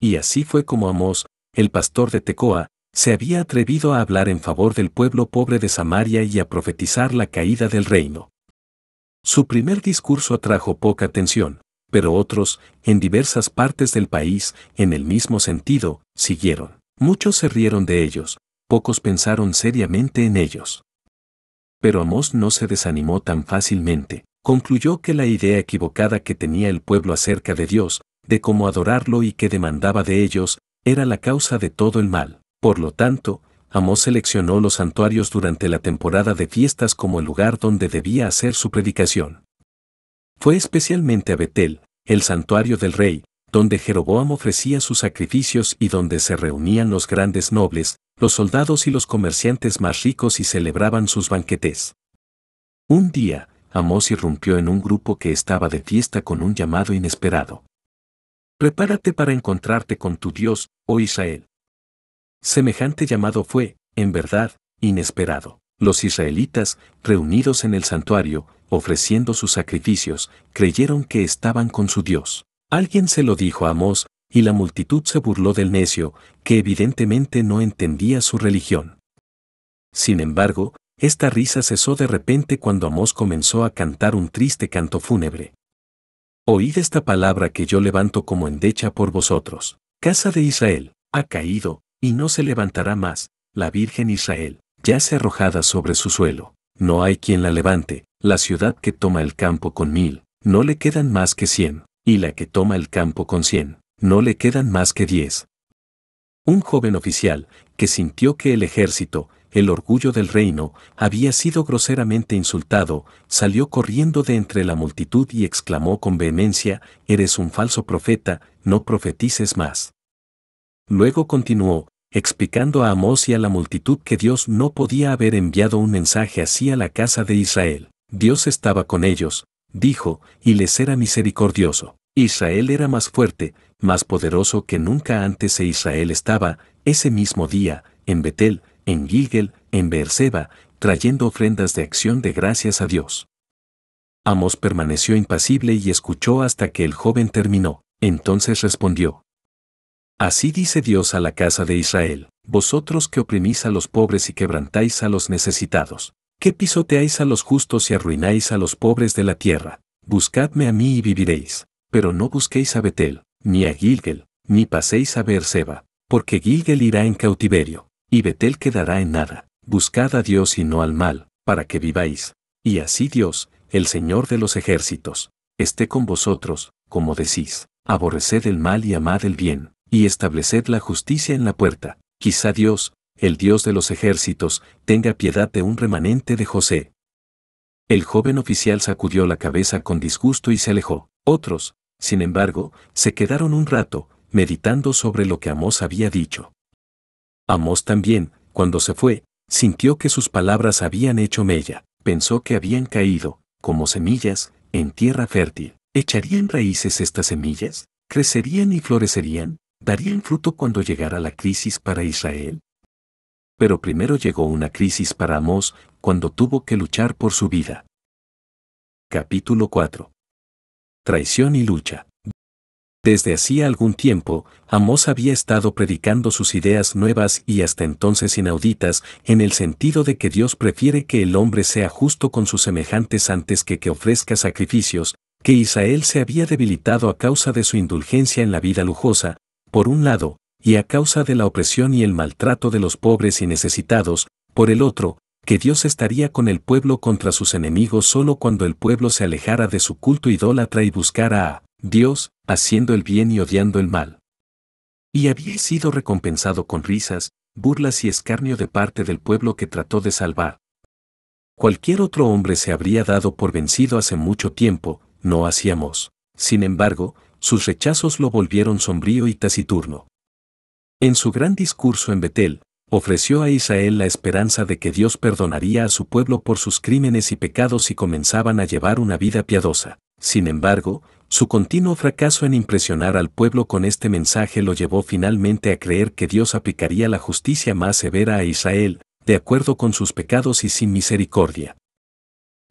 Y así fue como Amós, el pastor de Tecoa, se había atrevido a hablar en favor del pueblo pobre de Samaria y a profetizar la caída del reino. Su primer discurso atrajo poca atención, pero otros, en diversas partes del país, en el mismo sentido, siguieron. Muchos se rieron de ellos, pocos pensaron seriamente en ellos. Pero Amós no se desanimó tan fácilmente concluyó que la idea equivocada que tenía el pueblo acerca de Dios, de cómo adorarlo y qué demandaba de ellos, era la causa de todo el mal. Por lo tanto, Amós seleccionó los santuarios durante la temporada de fiestas como el lugar donde debía hacer su predicación. Fue especialmente a Betel, el santuario del rey, donde Jeroboam ofrecía sus sacrificios y donde se reunían los grandes nobles, los soldados y los comerciantes más ricos y celebraban sus banquetes. Un día, Amós irrumpió en un grupo que estaba de fiesta con un llamado inesperado. Prepárate para encontrarte con tu Dios, oh Israel. Semejante llamado fue, en verdad, inesperado. Los israelitas, reunidos en el santuario, ofreciendo sus sacrificios, creyeron que estaban con su Dios. Alguien se lo dijo a Amós, y la multitud se burló del necio, que evidentemente no entendía su religión. Sin embargo, esta risa cesó de repente cuando Amós comenzó a cantar un triste canto fúnebre. Oíd esta palabra que yo levanto como endecha por vosotros. Casa de Israel, ha caído, y no se levantará más, la Virgen Israel, yace arrojada sobre su suelo. No hay quien la levante, la ciudad que toma el campo con mil, no le quedan más que cien, y la que toma el campo con cien, no le quedan más que diez. Un joven oficial, que sintió que el ejército, el orgullo del reino, había sido groseramente insultado, salió corriendo de entre la multitud y exclamó con vehemencia, Eres un falso profeta, no profetices más. Luego continuó, explicando a Amós y a la multitud que Dios no podía haber enviado un mensaje así a la casa de Israel. Dios estaba con ellos, dijo, y les era misericordioso. Israel era más fuerte, más poderoso que nunca antes e Israel estaba, ese mismo día, en Betel, en Gilgel, en Beerseba, trayendo ofrendas de acción de gracias a Dios. Amos permaneció impasible y escuchó hasta que el joven terminó. Entonces respondió. Así dice Dios a la casa de Israel, vosotros que oprimís a los pobres y quebrantáis a los necesitados, que pisoteáis a los justos y arruináis a los pobres de la tierra, buscadme a mí y viviréis, pero no busquéis a Betel, ni a Gilgel, ni paséis a Beerseba, porque Gilgel irá en cautiverio, y Betel quedará en nada. Buscad a Dios y no al mal, para que viváis. Y así Dios, el Señor de los ejércitos, esté con vosotros, como decís. Aborreced el mal y amad el bien, y estableced la justicia en la puerta. Quizá Dios, el Dios de los ejércitos, tenga piedad de un remanente de José. El joven oficial sacudió la cabeza con disgusto y se alejó. Otros, sin embargo, se quedaron un rato, meditando sobre lo que Amós había dicho. Amós también, cuando se fue, sintió que sus palabras habían hecho mella, pensó que habían caído, como semillas, en tierra fértil. ¿Echarían raíces estas semillas? ¿Crecerían y florecerían? ¿Darían fruto cuando llegara la crisis para Israel? Pero primero llegó una crisis para Amós cuando tuvo que luchar por su vida. Capítulo 4. Traición y lucha. Desde hacía algún tiempo, Amós había estado predicando sus ideas nuevas y hasta entonces inauditas, en el sentido de que Dios prefiere que el hombre sea justo con sus semejantes antes que que ofrezca sacrificios, que Israel se había debilitado a causa de su indulgencia en la vida lujosa, por un lado, y a causa de la opresión y el maltrato de los pobres y necesitados, por el otro, que Dios estaría con el pueblo contra sus enemigos solo cuando el pueblo se alejara de su culto idólatra y buscara a Dios, haciendo el bien y odiando el mal. Y había sido recompensado con risas, burlas y escarnio de parte del pueblo que trató de salvar. Cualquier otro hombre se habría dado por vencido hace mucho tiempo, no hacíamos. Sin embargo, sus rechazos lo volvieron sombrío y taciturno. En su gran discurso en Betel, ofreció a Israel la esperanza de que Dios perdonaría a su pueblo por sus crímenes y pecados si comenzaban a llevar una vida piadosa. Sin embargo, su continuo fracaso en impresionar al pueblo con este mensaje lo llevó finalmente a creer que Dios aplicaría la justicia más severa a Israel, de acuerdo con sus pecados y sin misericordia.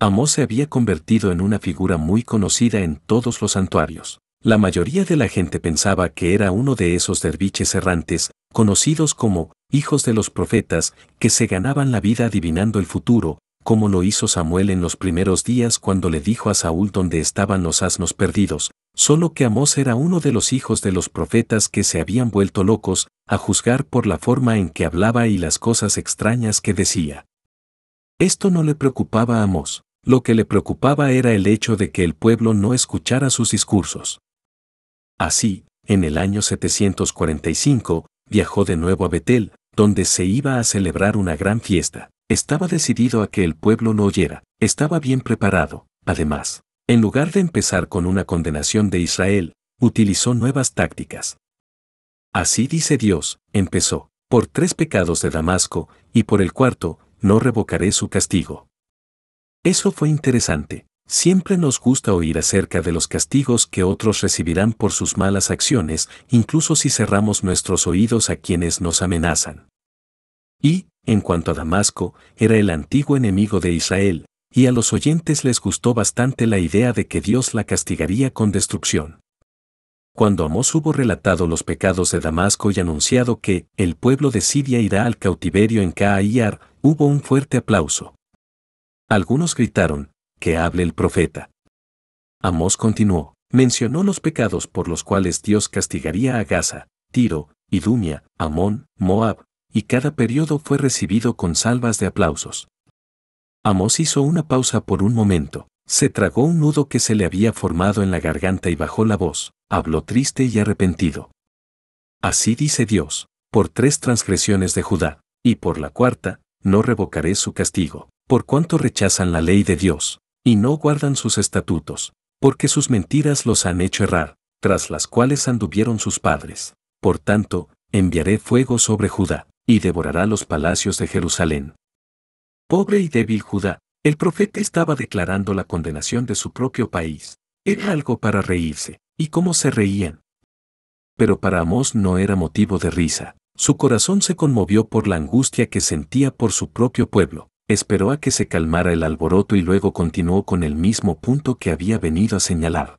Amós se había convertido en una figura muy conocida en todos los santuarios. La mayoría de la gente pensaba que era uno de esos derviches errantes, conocidos como hijos de los profetas, que se ganaban la vida adivinando el futuro, como lo hizo Samuel en los primeros días cuando le dijo a Saúl dónde estaban los asnos perdidos, solo que Amós era uno de los hijos de los profetas que se habían vuelto locos, a juzgar por la forma en que hablaba y las cosas extrañas que decía. Esto no le preocupaba a Amós, lo que le preocupaba era el hecho de que el pueblo no escuchara sus discursos. Así, en el año 745, viajó de nuevo a Betel, donde se iba a celebrar una gran fiesta. Estaba decidido a que el pueblo no oyera. Estaba bien preparado. Además, en lugar de empezar con una condenación de Israel, utilizó nuevas tácticas. Así dice Dios, empezó, por tres pecados de Damasco, y por el cuarto, no revocaré su castigo. Eso fue interesante. Siempre nos gusta oír acerca de los castigos que otros recibirán por sus malas acciones, incluso si cerramos nuestros oídos a quienes nos amenazan. Y, en cuanto a Damasco, era el antiguo enemigo de Israel, y a los oyentes les gustó bastante la idea de que Dios la castigaría con destrucción. Cuando Amós hubo relatado los pecados de Damasco y anunciado que el pueblo de Siria irá al cautiverio en Caayar, hubo un fuerte aplauso. Algunos gritaron, que hable el profeta. Amós continuó, mencionó los pecados por los cuales Dios castigaría a Gaza, Tiro, Idumia, Amón, Moab, y cada periodo fue recibido con salvas de aplausos. Amós hizo una pausa por un momento, se tragó un nudo que se le había formado en la garganta y bajó la voz, habló triste y arrepentido. Así dice Dios, por tres transgresiones de Judá, y por la cuarta, no revocaré su castigo, por cuanto rechazan la ley de Dios, y no guardan sus estatutos, porque sus mentiras los han hecho errar, tras las cuales anduvieron sus padres. Por tanto, enviaré fuego sobre Judá, y devorará los palacios de Jerusalén. Pobre y débil Judá, el profeta estaba declarando la condenación de su propio país. Era algo para reírse, y cómo se reían. Pero para Amós no era motivo de risa. Su corazón se conmovió por la angustia que sentía por su propio pueblo, esperó a que se calmara el alboroto y luego continuó con el mismo punto que había venido a señalar.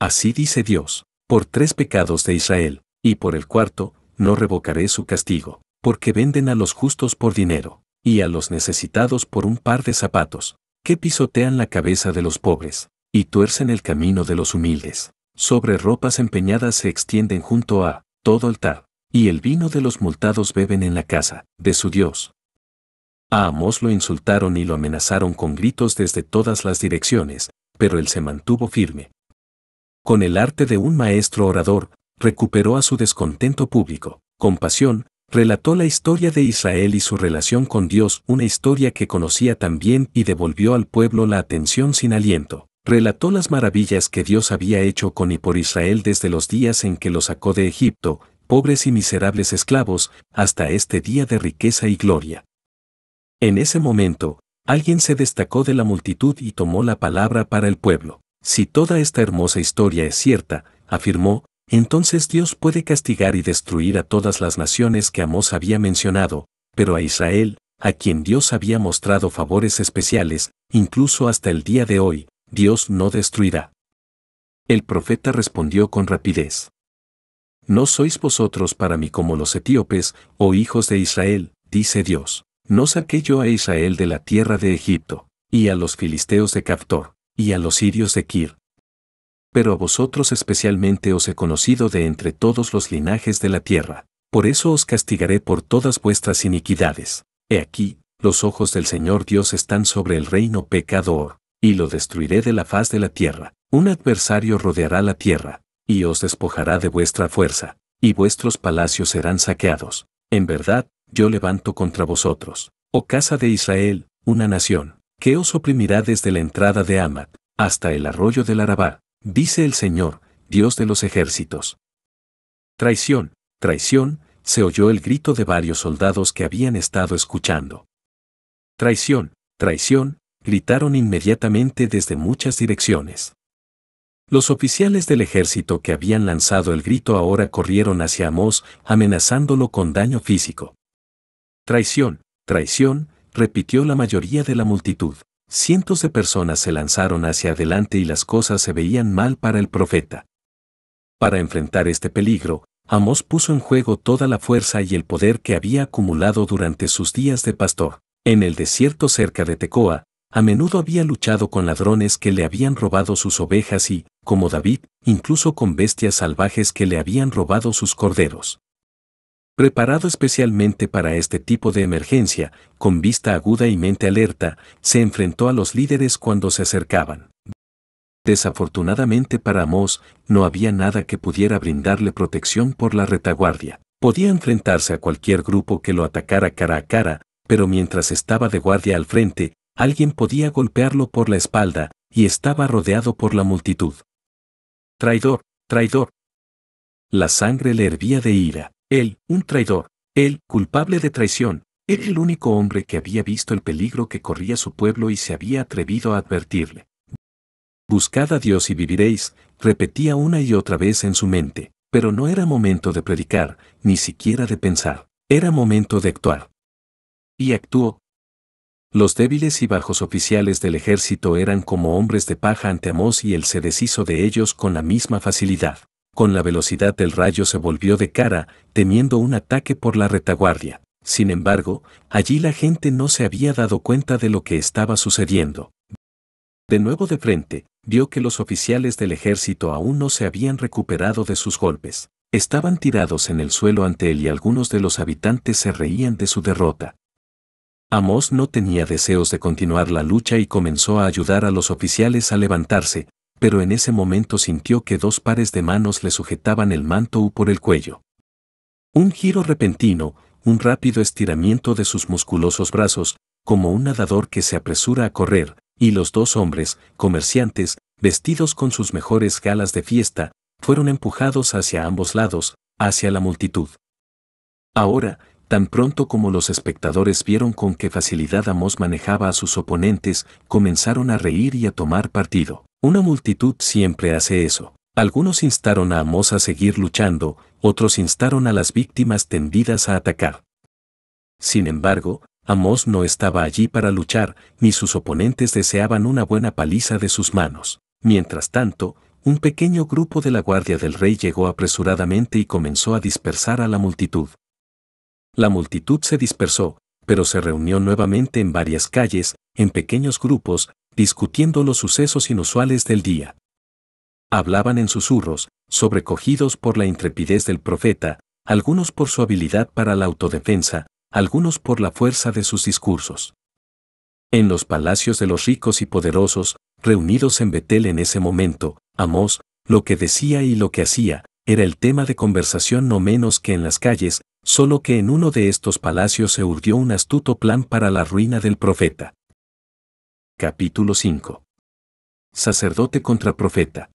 Así dice Dios, por tres pecados de Israel, y por el cuarto, no revocaré su castigo, porque venden a los justos por dinero, y a los necesitados por un par de zapatos, que pisotean la cabeza de los pobres, y tuercen el camino de los humildes. Sobre ropas empeñadas se extienden junto a todo altar, y el vino de los multados beben en la casa de su Dios, a Amos lo insultaron y lo amenazaron con gritos desde todas las direcciones, pero él se mantuvo firme. Con el arte de un maestro orador, recuperó a su descontento público. Con pasión, relató la historia de Israel y su relación con Dios, una historia que conocía también y devolvió al pueblo la atención sin aliento. Relató las maravillas que Dios había hecho con y por Israel desde los días en que lo sacó de Egipto, pobres y miserables esclavos, hasta este día de riqueza y gloria. En ese momento, alguien se destacó de la multitud y tomó la palabra para el pueblo. Si toda esta hermosa historia es cierta, afirmó, entonces Dios puede castigar y destruir a todas las naciones que Amós había mencionado, pero a Israel, a quien Dios había mostrado favores especiales, incluso hasta el día de hoy, Dios no destruirá. El profeta respondió con rapidez. No sois vosotros para mí como los etíopes, o oh hijos de Israel, dice Dios. No saqué yo a Israel de la tierra de Egipto, y a los filisteos de Captor, y a los sirios de Kir. Pero a vosotros especialmente os he conocido de entre todos los linajes de la tierra, por eso os castigaré por todas vuestras iniquidades. He aquí, los ojos del Señor Dios están sobre el reino pecador, y lo destruiré de la faz de la tierra. Un adversario rodeará la tierra, y os despojará de vuestra fuerza, y vuestros palacios serán saqueados. En verdad, yo levanto contra vosotros, oh casa de Israel, una nación, que os oprimirá desde la entrada de Amat, hasta el arroyo del Arabá, dice el Señor, Dios de los ejércitos. Traición, traición, se oyó el grito de varios soldados que habían estado escuchando. Traición, traición, gritaron inmediatamente desde muchas direcciones. Los oficiales del ejército que habían lanzado el grito ahora corrieron hacia Amós, amenazándolo con daño físico. Traición, traición, repitió la mayoría de la multitud. Cientos de personas se lanzaron hacia adelante y las cosas se veían mal para el profeta. Para enfrentar este peligro, Amos puso en juego toda la fuerza y el poder que había acumulado durante sus días de pastor. En el desierto cerca de Tecoa, a menudo había luchado con ladrones que le habían robado sus ovejas y, como David, incluso con bestias salvajes que le habían robado sus corderos preparado especialmente para este tipo de emergencia, con vista aguda y mente alerta, se enfrentó a los líderes cuando se acercaban. Desafortunadamente para Moss, no había nada que pudiera brindarle protección por la retaguardia. Podía enfrentarse a cualquier grupo que lo atacara cara a cara, pero mientras estaba de guardia al frente, alguien podía golpearlo por la espalda, y estaba rodeado por la multitud. Traidor, traidor. La sangre le hervía de ira. Él, un traidor, él, culpable de traición, era el único hombre que había visto el peligro que corría su pueblo y se había atrevido a advertirle. Buscad a Dios y viviréis, repetía una y otra vez en su mente, pero no era momento de predicar, ni siquiera de pensar, era momento de actuar. Y actuó. Los débiles y bajos oficiales del ejército eran como hombres de paja ante Amós y él se deshizo de ellos con la misma facilidad con la velocidad del rayo se volvió de cara, temiendo un ataque por la retaguardia. Sin embargo, allí la gente no se había dado cuenta de lo que estaba sucediendo. De nuevo de frente, vio que los oficiales del ejército aún no se habían recuperado de sus golpes. Estaban tirados en el suelo ante él y algunos de los habitantes se reían de su derrota. Amos no tenía deseos de continuar la lucha y comenzó a ayudar a los oficiales a levantarse, pero en ese momento sintió que dos pares de manos le sujetaban el manto por el cuello. Un giro repentino, un rápido estiramiento de sus musculosos brazos, como un nadador que se apresura a correr, y los dos hombres, comerciantes, vestidos con sus mejores galas de fiesta, fueron empujados hacia ambos lados, hacia la multitud. Ahora, tan pronto como los espectadores vieron con qué facilidad Amos manejaba a sus oponentes, comenzaron a reír y a tomar partido. Una multitud siempre hace eso. Algunos instaron a Amos a seguir luchando, otros instaron a las víctimas tendidas a atacar. Sin embargo, Amos no estaba allí para luchar, ni sus oponentes deseaban una buena paliza de sus manos. Mientras tanto, un pequeño grupo de la Guardia del Rey llegó apresuradamente y comenzó a dispersar a la multitud. La multitud se dispersó, pero se reunió nuevamente en varias calles, en pequeños grupos, discutiendo los sucesos inusuales del día. Hablaban en susurros, sobrecogidos por la intrepidez del profeta, algunos por su habilidad para la autodefensa, algunos por la fuerza de sus discursos. En los palacios de los ricos y poderosos, reunidos en Betel en ese momento, Amós, lo que decía y lo que hacía, era el tema de conversación no menos que en las calles, solo que en uno de estos palacios se urdió un astuto plan para la ruina del profeta. Capítulo 5. Sacerdote contra profeta.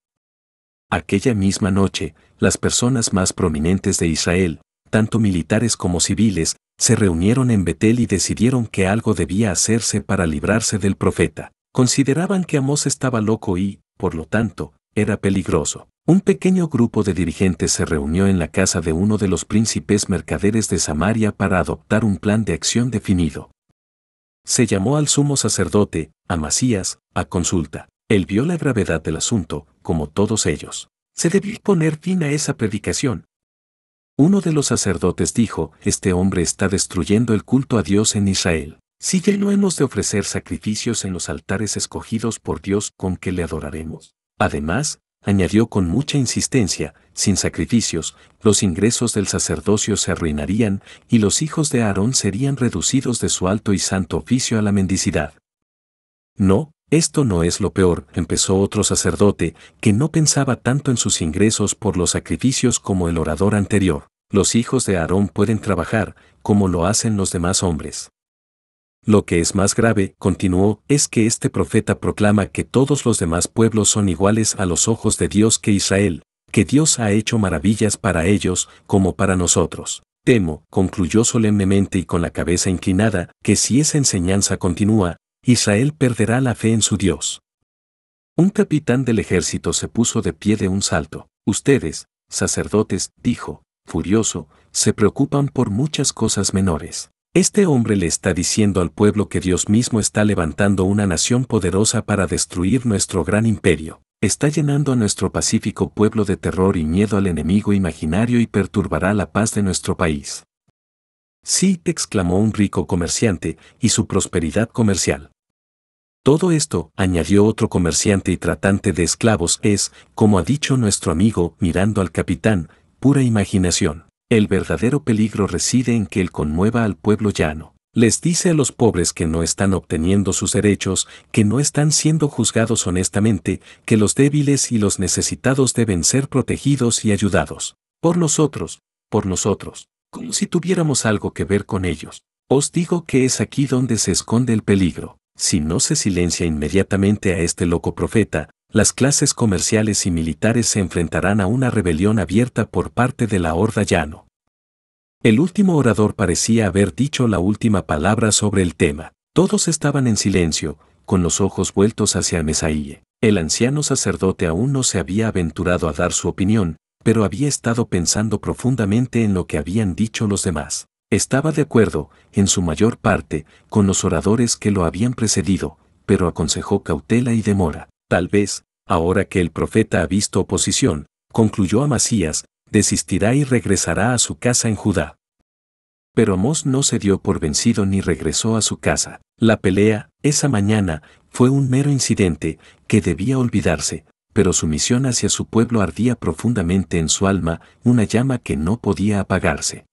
Aquella misma noche, las personas más prominentes de Israel, tanto militares como civiles, se reunieron en Betel y decidieron que algo debía hacerse para librarse del profeta. Consideraban que Amos estaba loco y, por lo tanto, era peligroso. Un pequeño grupo de dirigentes se reunió en la casa de uno de los príncipes mercaderes de Samaria para adoptar un plan de acción definido. Se llamó al sumo sacerdote, a Masías, a consulta. Él vio la gravedad del asunto, como todos ellos. Se debió poner fin a esa predicación. Uno de los sacerdotes dijo, este hombre está destruyendo el culto a Dios en Israel. Si ya no hemos de ofrecer sacrificios en los altares escogidos por Dios con que le adoraremos. Además, añadió con mucha insistencia, sin sacrificios, los ingresos del sacerdocio se arruinarían y los hijos de Aarón serían reducidos de su alto y santo oficio a la mendicidad. No, esto no es lo peor, empezó otro sacerdote, que no pensaba tanto en sus ingresos por los sacrificios como el orador anterior. Los hijos de Aarón pueden trabajar, como lo hacen los demás hombres. Lo que es más grave, continuó, es que este profeta proclama que todos los demás pueblos son iguales a los ojos de Dios que Israel, que Dios ha hecho maravillas para ellos como para nosotros. Temo, concluyó solemnemente y con la cabeza inclinada, que si esa enseñanza continúa, Israel perderá la fe en su Dios. Un capitán del ejército se puso de pie de un salto. Ustedes, sacerdotes, dijo, furioso, se preocupan por muchas cosas menores. Este hombre le está diciendo al pueblo que Dios mismo está levantando una nación poderosa para destruir nuestro gran imperio. Está llenando a nuestro pacífico pueblo de terror y miedo al enemigo imaginario y perturbará la paz de nuestro país. Sí, exclamó un rico comerciante, y su prosperidad comercial. Todo esto, añadió otro comerciante y tratante de esclavos, es, como ha dicho nuestro amigo, mirando al capitán, pura imaginación. El verdadero peligro reside en que él conmueva al pueblo llano. Les dice a los pobres que no están obteniendo sus derechos, que no están siendo juzgados honestamente, que los débiles y los necesitados deben ser protegidos y ayudados. Por nosotros, por nosotros. Como si tuviéramos algo que ver con ellos. Os digo que es aquí donde se esconde el peligro. Si no se silencia inmediatamente a este loco profeta, las clases comerciales y militares se enfrentarán a una rebelión abierta por parte de la Horda Llano. El último orador parecía haber dicho la última palabra sobre el tema. Todos estaban en silencio, con los ojos vueltos hacia Mesaíe. El anciano sacerdote aún no se había aventurado a dar su opinión, pero había estado pensando profundamente en lo que habían dicho los demás. Estaba de acuerdo, en su mayor parte, con los oradores que lo habían precedido, pero aconsejó cautela y demora. Tal vez, ahora que el profeta ha visto oposición, concluyó Amasías, desistirá y regresará a su casa en Judá. Pero Amós no se dio por vencido ni regresó a su casa. La pelea, esa mañana, fue un mero incidente que debía olvidarse, pero su misión hacia su pueblo ardía profundamente en su alma, una llama que no podía apagarse.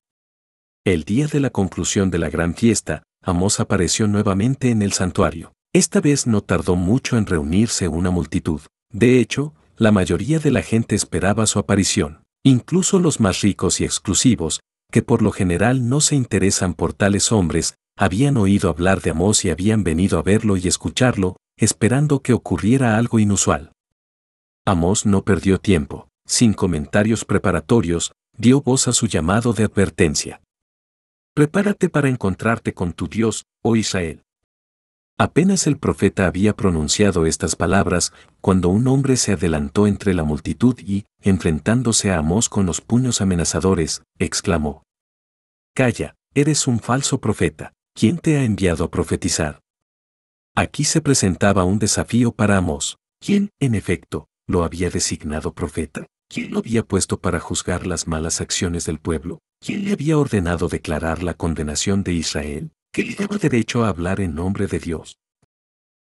El día de la conclusión de la gran fiesta, Amós apareció nuevamente en el santuario. Esta vez no tardó mucho en reunirse una multitud. De hecho, la mayoría de la gente esperaba su aparición, incluso los más ricos y exclusivos, que por lo general no se interesan por tales hombres, habían oído hablar de Amos y habían venido a verlo y escucharlo, esperando que ocurriera algo inusual. Amos no perdió tiempo, sin comentarios preparatorios, dio voz a su llamado de advertencia. Prepárate para encontrarte con tu Dios, oh Israel. Apenas el profeta había pronunciado estas palabras, cuando un hombre se adelantó entre la multitud y, enfrentándose a Amós con los puños amenazadores, exclamó. Calla, eres un falso profeta, ¿quién te ha enviado a profetizar? Aquí se presentaba un desafío para Amós, ¿Quién, en efecto, lo había designado profeta, ¿Quién lo había puesto para juzgar las malas acciones del pueblo, ¿Quién le había ordenado declarar la condenación de Israel, que le derecho a hablar en nombre de Dios.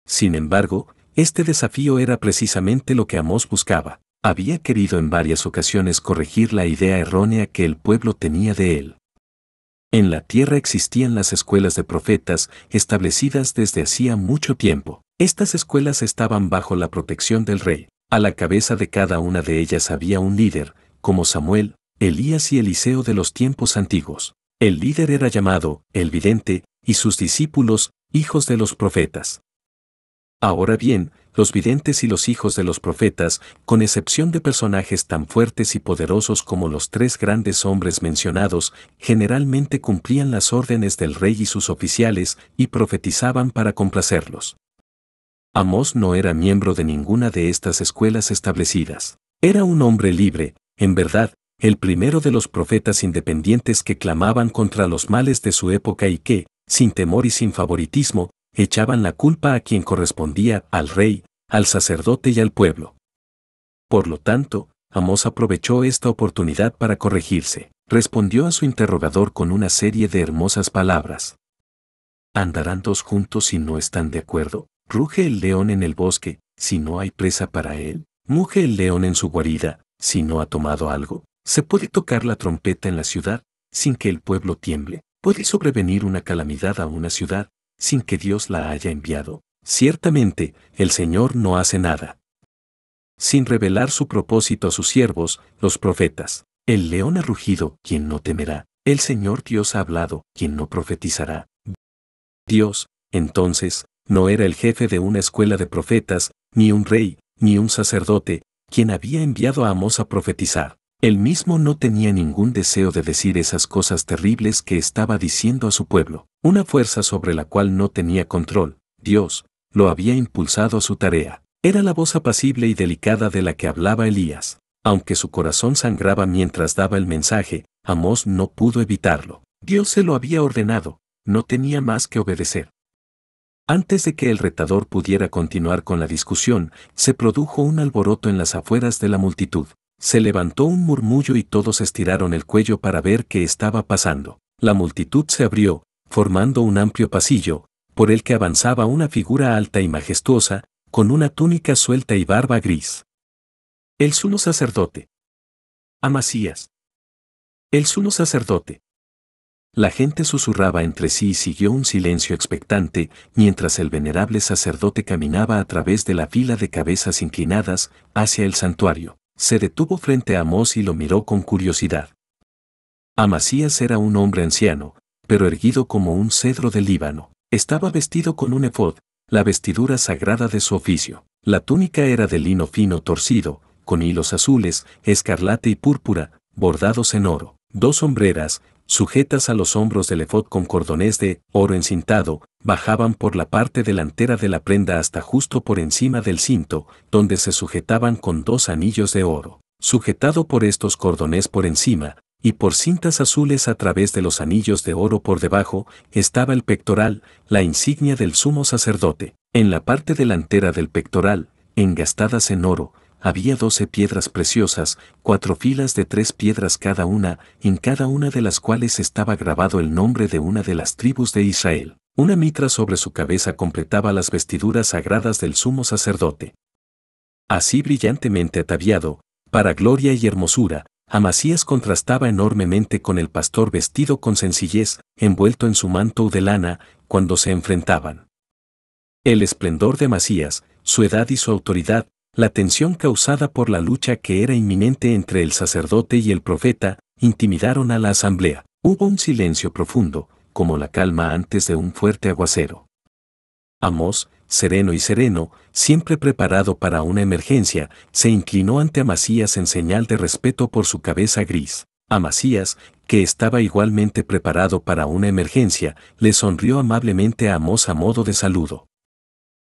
Sin embargo, este desafío era precisamente lo que Amós buscaba. Había querido en varias ocasiones corregir la idea errónea que el pueblo tenía de él. En la tierra existían las escuelas de profetas establecidas desde hacía mucho tiempo. Estas escuelas estaban bajo la protección del rey. A la cabeza de cada una de ellas había un líder, como Samuel, Elías y Eliseo de los tiempos antiguos. El líder era llamado el vidente y sus discípulos, hijos de los profetas. Ahora bien, los videntes y los hijos de los profetas, con excepción de personajes tan fuertes y poderosos como los tres grandes hombres mencionados, generalmente cumplían las órdenes del rey y sus oficiales y profetizaban para complacerlos. Amós no era miembro de ninguna de estas escuelas establecidas. Era un hombre libre, en verdad, el primero de los profetas independientes que clamaban contra los males de su época y que, sin temor y sin favoritismo, echaban la culpa a quien correspondía, al rey, al sacerdote y al pueblo. Por lo tanto, Amos aprovechó esta oportunidad para corregirse. Respondió a su interrogador con una serie de hermosas palabras. ¿Andarán dos juntos si no están de acuerdo? Ruge el león en el bosque, si no hay presa para él. ¿Muje el león en su guarida, si no ha tomado algo. Se puede tocar la trompeta en la ciudad, sin que el pueblo tiemble. ¿Puede sobrevenir una calamidad a una ciudad sin que Dios la haya enviado? Ciertamente, el Señor no hace nada. Sin revelar su propósito a sus siervos, los profetas, el león ha rugido, quien no temerá, el Señor Dios ha hablado, quien no profetizará. Dios, entonces, no era el jefe de una escuela de profetas, ni un rey, ni un sacerdote, quien había enviado a Amos a profetizar. Él mismo no tenía ningún deseo de decir esas cosas terribles que estaba diciendo a su pueblo. Una fuerza sobre la cual no tenía control, Dios, lo había impulsado a su tarea. Era la voz apacible y delicada de la que hablaba Elías. Aunque su corazón sangraba mientras daba el mensaje, Amós no pudo evitarlo. Dios se lo había ordenado, no tenía más que obedecer. Antes de que el retador pudiera continuar con la discusión, se produjo un alboroto en las afueras de la multitud. Se levantó un murmullo y todos estiraron el cuello para ver qué estaba pasando. La multitud se abrió, formando un amplio pasillo, por el que avanzaba una figura alta y majestuosa, con una túnica suelta y barba gris. El sumo sacerdote. Amasías. El sumo sacerdote. La gente susurraba entre sí y siguió un silencio expectante mientras el venerable sacerdote caminaba a través de la fila de cabezas inclinadas hacia el santuario. Se detuvo frente a Mos y lo miró con curiosidad. Amasías era un hombre anciano, pero erguido como un cedro del Líbano. Estaba vestido con un efod, la vestidura sagrada de su oficio. La túnica era de lino fino torcido, con hilos azules, escarlate y púrpura, bordados en oro. Dos sombreras, sujetas a los hombros del efod con cordones de oro encintado, bajaban por la parte delantera de la prenda hasta justo por encima del cinto, donde se sujetaban con dos anillos de oro. Sujetado por estos cordones por encima, y por cintas azules a través de los anillos de oro por debajo, estaba el pectoral, la insignia del sumo sacerdote. En la parte delantera del pectoral, engastadas en oro, había doce piedras preciosas, cuatro filas de tres piedras cada una, en cada una de las cuales estaba grabado el nombre de una de las tribus de Israel. Una mitra sobre su cabeza completaba las vestiduras sagradas del sumo sacerdote. Así brillantemente ataviado, para gloria y hermosura, Amasías contrastaba enormemente con el pastor vestido con sencillez, envuelto en su manto de lana, cuando se enfrentaban. El esplendor de Amasías, su edad y su autoridad, la tensión causada por la lucha que era inminente entre el sacerdote y el profeta intimidaron a la asamblea. Hubo un silencio profundo, como la calma antes de un fuerte aguacero. Amos, sereno y sereno, siempre preparado para una emergencia, se inclinó ante Amasías en señal de respeto por su cabeza gris. Amasías, que estaba igualmente preparado para una emergencia, le sonrió amablemente a Amos a modo de saludo.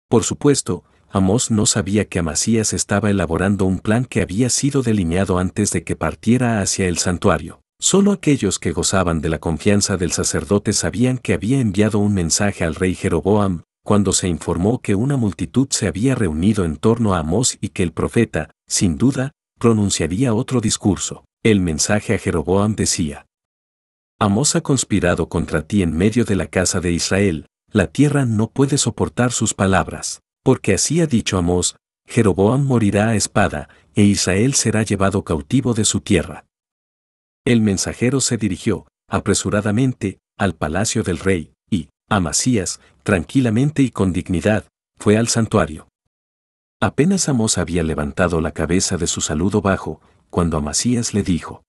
Por supuesto, Amos no sabía que Amasías estaba elaborando un plan que había sido delineado antes de que partiera hacia el santuario. Solo aquellos que gozaban de la confianza del sacerdote sabían que había enviado un mensaje al rey Jeroboam, cuando se informó que una multitud se había reunido en torno a Amós y que el profeta, sin duda, pronunciaría otro discurso. El mensaje a Jeroboam decía, Amós ha conspirado contra ti en medio de la casa de Israel, la tierra no puede soportar sus palabras. Porque así ha dicho Amós, Jeroboam morirá a espada, e Israel será llevado cautivo de su tierra. El mensajero se dirigió, apresuradamente, al palacio del rey, y, Amasías, tranquilamente y con dignidad, fue al santuario. Apenas Amós había levantado la cabeza de su saludo bajo, cuando Amasías le dijo,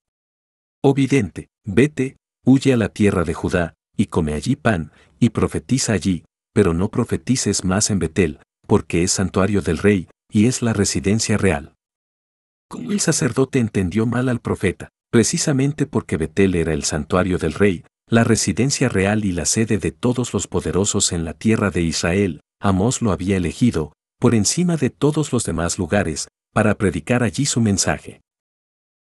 Oh vidente, vete, huye a la tierra de Judá, y come allí pan, y profetiza allí, pero no profetices más en Betel, porque es santuario del rey, y es la residencia real. Como el sacerdote entendió mal al profeta, precisamente porque Betel era el santuario del rey, la residencia real y la sede de todos los poderosos en la tierra de Israel, Amós lo había elegido, por encima de todos los demás lugares, para predicar allí su mensaje.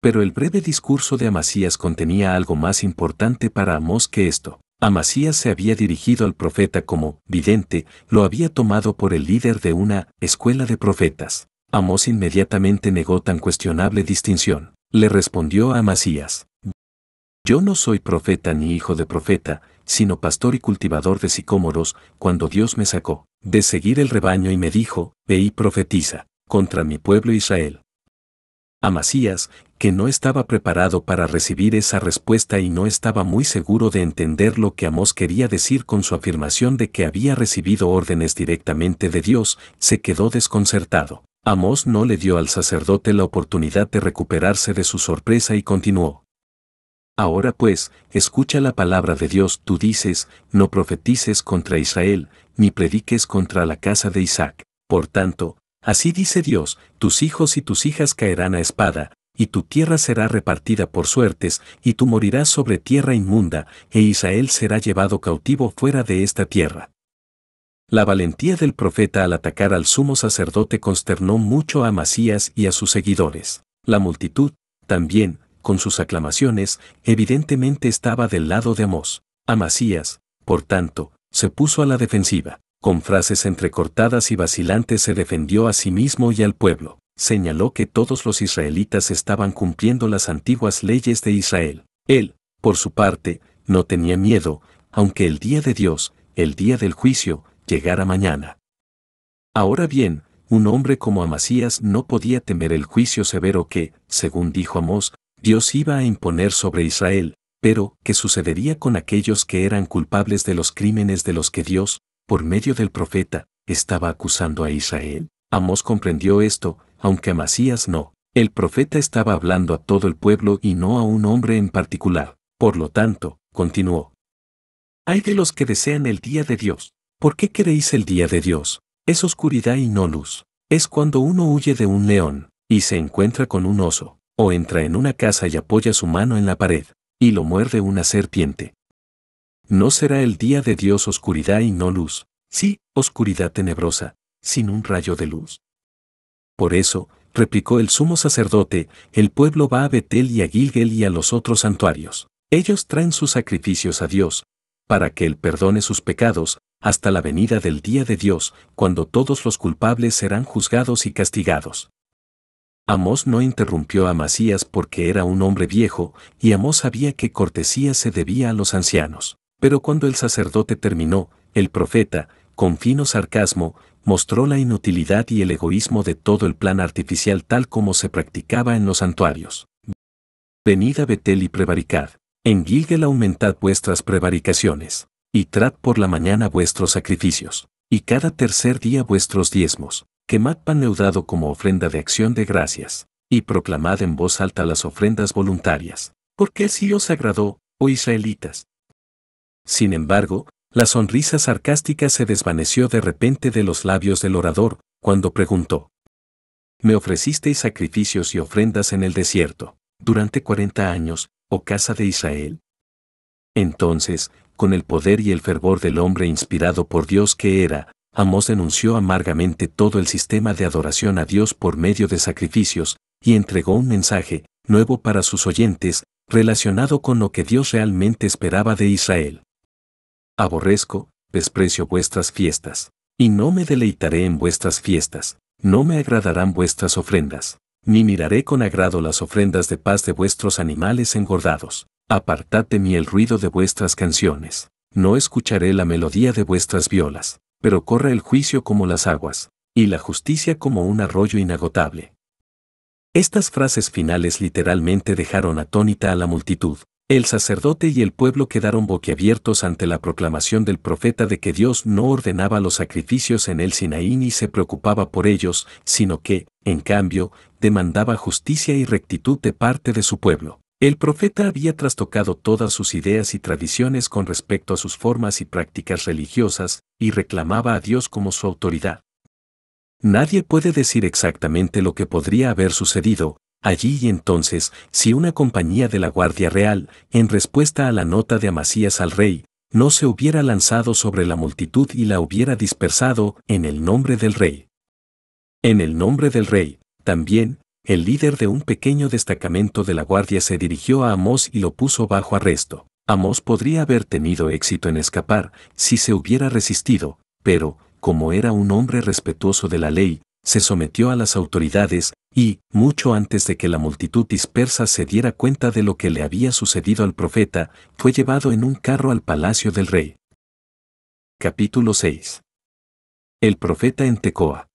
Pero el breve discurso de Amasías contenía algo más importante para Amós que esto. Amasías se había dirigido al profeta como vidente, lo había tomado por el líder de una escuela de profetas. Amós inmediatamente negó tan cuestionable distinción. Le respondió a Amasías, Yo no soy profeta ni hijo de profeta, sino pastor y cultivador de sicómoros, cuando Dios me sacó de seguir el rebaño y me dijo, Ve y profetiza contra mi pueblo Israel. Amasías, que no estaba preparado para recibir esa respuesta y no estaba muy seguro de entender lo que Amos quería decir con su afirmación de que había recibido órdenes directamente de Dios, se quedó desconcertado. Amos no le dio al sacerdote la oportunidad de recuperarse de su sorpresa y continuó. Ahora pues, escucha la palabra de Dios, tú dices, no profetices contra Israel, ni prediques contra la casa de Isaac. Por tanto, así dice Dios, tus hijos y tus hijas caerán a espada, y tu tierra será repartida por suertes, y tú morirás sobre tierra inmunda, e Israel será llevado cautivo fuera de esta tierra. La valentía del profeta al atacar al sumo sacerdote consternó mucho a Masías y a sus seguidores. La multitud, también, con sus aclamaciones, evidentemente estaba del lado de Amós. Amasías, por tanto, se puso a la defensiva. Con frases entrecortadas y vacilantes se defendió a sí mismo y al pueblo señaló que todos los israelitas estaban cumpliendo las antiguas leyes de Israel. Él, por su parte, no tenía miedo, aunque el día de Dios, el día del juicio, llegara mañana. Ahora bien, un hombre como Amasías no podía temer el juicio severo que, según dijo Amós, Dios iba a imponer sobre Israel, pero ¿qué sucedería con aquellos que eran culpables de los crímenes de los que Dios, por medio del profeta, estaba acusando a Israel? Amós comprendió esto, aunque a Masías no. El profeta estaba hablando a todo el pueblo y no a un hombre en particular. Por lo tanto, continuó. Hay de los que desean el día de Dios. ¿Por qué queréis el día de Dios? Es oscuridad y no luz. Es cuando uno huye de un león, y se encuentra con un oso, o entra en una casa y apoya su mano en la pared, y lo muerde una serpiente. No será el día de Dios oscuridad y no luz, sí, oscuridad tenebrosa, sin un rayo de luz. Por eso, replicó el sumo sacerdote, el pueblo va a Betel y a Gilgel y a los otros santuarios. Ellos traen sus sacrificios a Dios, para que Él perdone sus pecados, hasta la venida del día de Dios, cuando todos los culpables serán juzgados y castigados. Amós no interrumpió a Masías porque era un hombre viejo, y Amós sabía que cortesía se debía a los ancianos. Pero cuando el sacerdote terminó, el profeta, con fino sarcasmo, mostró la inutilidad y el egoísmo de todo el plan artificial tal como se practicaba en los santuarios. Venid a Betel y prevaricad, en Gilgal aumentad vuestras prevaricaciones, y trad por la mañana vuestros sacrificios, y cada tercer día vuestros diezmos, quemad pan leudado como ofrenda de acción de gracias, y proclamad en voz alta las ofrendas voluntarias, porque así os agradó, oh israelitas. Sin embargo, la sonrisa sarcástica se desvaneció de repente de los labios del orador, cuando preguntó. Me ofrecisteis sacrificios y ofrendas en el desierto, durante cuarenta años, oh casa de Israel. Entonces, con el poder y el fervor del hombre inspirado por Dios que era, Amós denunció amargamente todo el sistema de adoración a Dios por medio de sacrificios, y entregó un mensaje, nuevo para sus oyentes, relacionado con lo que Dios realmente esperaba de Israel aborrezco, desprecio vuestras fiestas. Y no me deleitaré en vuestras fiestas, no me agradarán vuestras ofrendas, ni miraré con agrado las ofrendas de paz de vuestros animales engordados. Apartad de mí el ruido de vuestras canciones, no escucharé la melodía de vuestras violas, pero corre el juicio como las aguas, y la justicia como un arroyo inagotable. Estas frases finales literalmente dejaron atónita a la multitud, el sacerdote y el pueblo quedaron boquiabiertos ante la proclamación del profeta de que Dios no ordenaba los sacrificios en el Sinaí ni se preocupaba por ellos, sino que, en cambio, demandaba justicia y rectitud de parte de su pueblo. El profeta había trastocado todas sus ideas y tradiciones con respecto a sus formas y prácticas religiosas, y reclamaba a Dios como su autoridad. Nadie puede decir exactamente lo que podría haber sucedido, Allí y entonces, si una compañía de la Guardia Real, en respuesta a la nota de Amasías al rey, no se hubiera lanzado sobre la multitud y la hubiera dispersado en el nombre del rey. En el nombre del rey, también, el líder de un pequeño destacamento de la Guardia se dirigió a Amós y lo puso bajo arresto. Amós podría haber tenido éxito en escapar si se hubiera resistido, pero, como era un hombre respetuoso de la ley, se sometió a las autoridades, y, mucho antes de que la multitud dispersa se diera cuenta de lo que le había sucedido al profeta, fue llevado en un carro al palacio del rey. Capítulo 6. El profeta en Tecoa.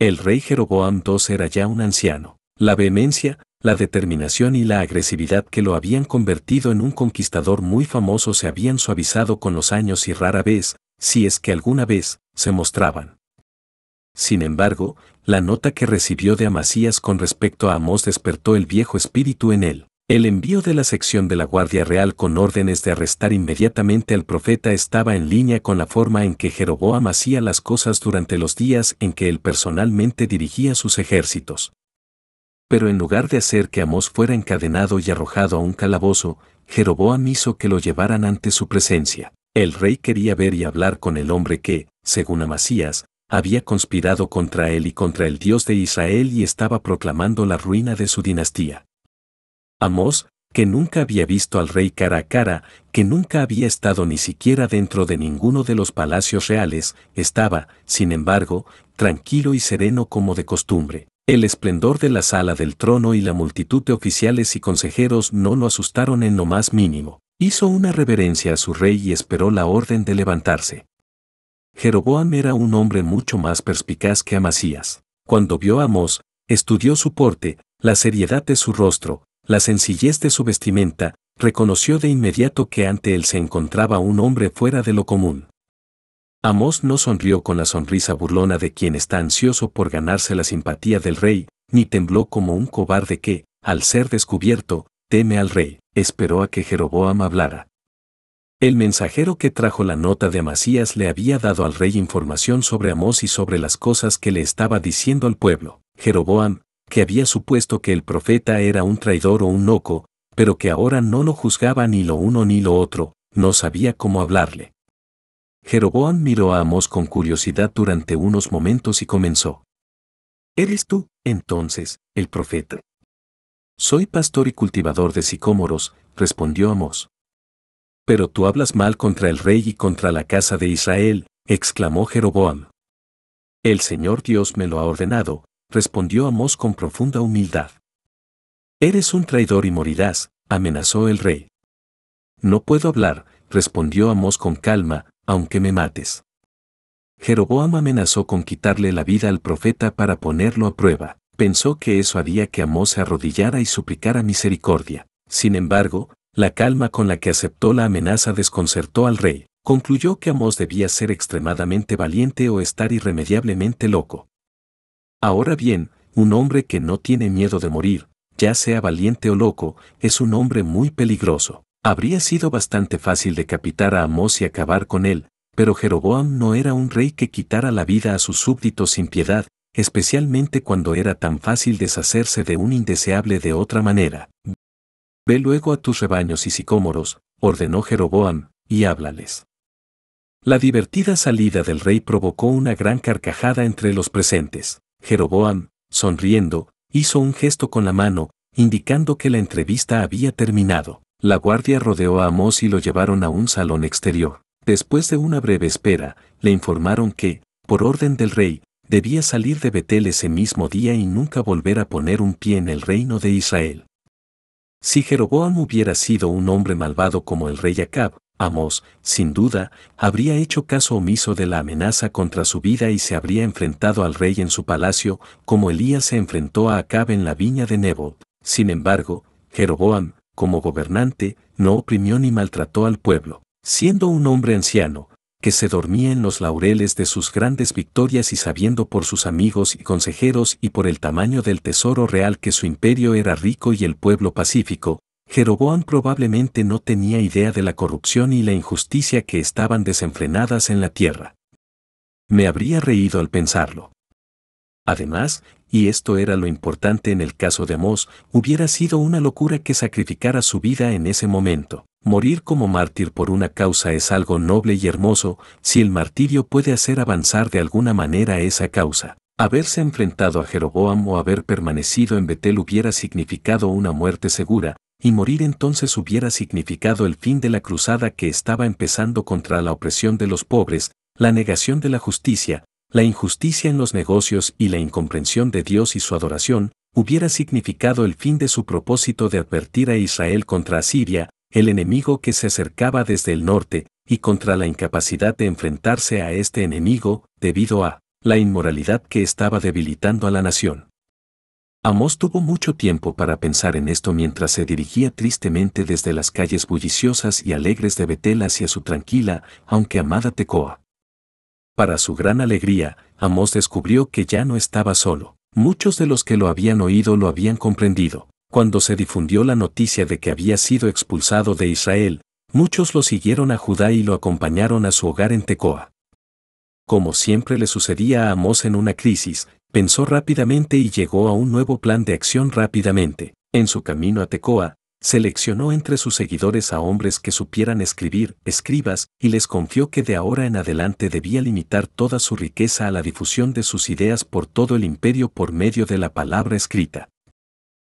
El rey Jeroboam II era ya un anciano. La vehemencia, la determinación y la agresividad que lo habían convertido en un conquistador muy famoso se habían suavizado con los años y rara vez, si es que alguna vez, se mostraban. Sin embargo, la nota que recibió de Amasías con respecto a Amós despertó el viejo espíritu en él. El envío de la sección de la Guardia Real con órdenes de arrestar inmediatamente al profeta estaba en línea con la forma en que Jeroboam hacía las cosas durante los días en que él personalmente dirigía sus ejércitos. Pero en lugar de hacer que Amós fuera encadenado y arrojado a un calabozo, Jeroboam hizo que lo llevaran ante su presencia. El rey quería ver y hablar con el hombre que, según Amasías, había conspirado contra él y contra el Dios de Israel y estaba proclamando la ruina de su dinastía. Amós, que nunca había visto al rey cara a cara, que nunca había estado ni siquiera dentro de ninguno de los palacios reales, estaba, sin embargo, tranquilo y sereno como de costumbre. El esplendor de la sala del trono y la multitud de oficiales y consejeros no lo asustaron en lo más mínimo. Hizo una reverencia a su rey y esperó la orden de levantarse. Jeroboam era un hombre mucho más perspicaz que Amasías. Cuando vio a Amos, estudió su porte, la seriedad de su rostro, la sencillez de su vestimenta, reconoció de inmediato que ante él se encontraba un hombre fuera de lo común. Amos no sonrió con la sonrisa burlona de quien está ansioso por ganarse la simpatía del rey, ni tembló como un cobarde que, al ser descubierto, teme al rey. Esperó a que Jeroboam hablara. El mensajero que trajo la nota de Amasías le había dado al rey información sobre Amós y sobre las cosas que le estaba diciendo al pueblo. Jeroboam, que había supuesto que el profeta era un traidor o un loco, pero que ahora no lo juzgaba ni lo uno ni lo otro, no sabía cómo hablarle. Jeroboam miró a Amós con curiosidad durante unos momentos y comenzó. ¿Eres tú, entonces, el profeta? Soy pastor y cultivador de sicómoros, respondió Amós. Pero tú hablas mal contra el rey y contra la casa de Israel, exclamó Jeroboam. El Señor Dios me lo ha ordenado, respondió Amós con profunda humildad. Eres un traidor y morirás, amenazó el rey. No puedo hablar, respondió Amós con calma, aunque me mates. Jeroboam amenazó con quitarle la vida al profeta para ponerlo a prueba. Pensó que eso haría que Amós se arrodillara y suplicara misericordia. Sin embargo, la calma con la que aceptó la amenaza desconcertó al rey. Concluyó que Amos debía ser extremadamente valiente o estar irremediablemente loco. Ahora bien, un hombre que no tiene miedo de morir, ya sea valiente o loco, es un hombre muy peligroso. Habría sido bastante fácil decapitar a Amos y acabar con él, pero Jeroboam no era un rey que quitara la vida a sus súbditos sin piedad, especialmente cuando era tan fácil deshacerse de un indeseable de otra manera. Ve luego a tus rebaños y sicómoros, ordenó Jeroboam, y háblales. La divertida salida del rey provocó una gran carcajada entre los presentes. Jeroboam, sonriendo, hizo un gesto con la mano, indicando que la entrevista había terminado. La guardia rodeó a Amos y lo llevaron a un salón exterior. Después de una breve espera, le informaron que, por orden del rey, debía salir de Betel ese mismo día y nunca volver a poner un pie en el reino de Israel. Si Jeroboam hubiera sido un hombre malvado como el rey Acab, Amos, sin duda, habría hecho caso omiso de la amenaza contra su vida y se habría enfrentado al rey en su palacio, como Elías se enfrentó a Acab en la viña de Nebo. Sin embargo, Jeroboam, como gobernante, no oprimió ni maltrató al pueblo. Siendo un hombre anciano, que se dormía en los laureles de sus grandes victorias y sabiendo por sus amigos y consejeros y por el tamaño del tesoro real que su imperio era rico y el pueblo pacífico, Jeroboam probablemente no tenía idea de la corrupción y la injusticia que estaban desenfrenadas en la tierra. Me habría reído al pensarlo. Además, y esto era lo importante en el caso de Amós, hubiera sido una locura que sacrificara su vida en ese momento. Morir como mártir por una causa es algo noble y hermoso, si el martirio puede hacer avanzar de alguna manera esa causa. Haberse enfrentado a Jeroboam o haber permanecido en Betel hubiera significado una muerte segura, y morir entonces hubiera significado el fin de la cruzada que estaba empezando contra la opresión de los pobres, la negación de la justicia, la injusticia en los negocios y la incomprensión de Dios y su adoración, hubiera significado el fin de su propósito de advertir a Israel contra Asiria, el enemigo que se acercaba desde el norte, y contra la incapacidad de enfrentarse a este enemigo, debido a la inmoralidad que estaba debilitando a la nación. Amós tuvo mucho tiempo para pensar en esto mientras se dirigía tristemente desde las calles bulliciosas y alegres de Betel hacia su tranquila, aunque amada Tecoa. Para su gran alegría, Amos descubrió que ya no estaba solo. Muchos de los que lo habían oído lo habían comprendido. Cuando se difundió la noticia de que había sido expulsado de Israel, muchos lo siguieron a Judá y lo acompañaron a su hogar en Tecoa. Como siempre le sucedía a Amós en una crisis, pensó rápidamente y llegó a un nuevo plan de acción rápidamente. En su camino a Tecoa, seleccionó entre sus seguidores a hombres que supieran escribir, escribas, y les confió que de ahora en adelante debía limitar toda su riqueza a la difusión de sus ideas por todo el imperio por medio de la palabra escrita.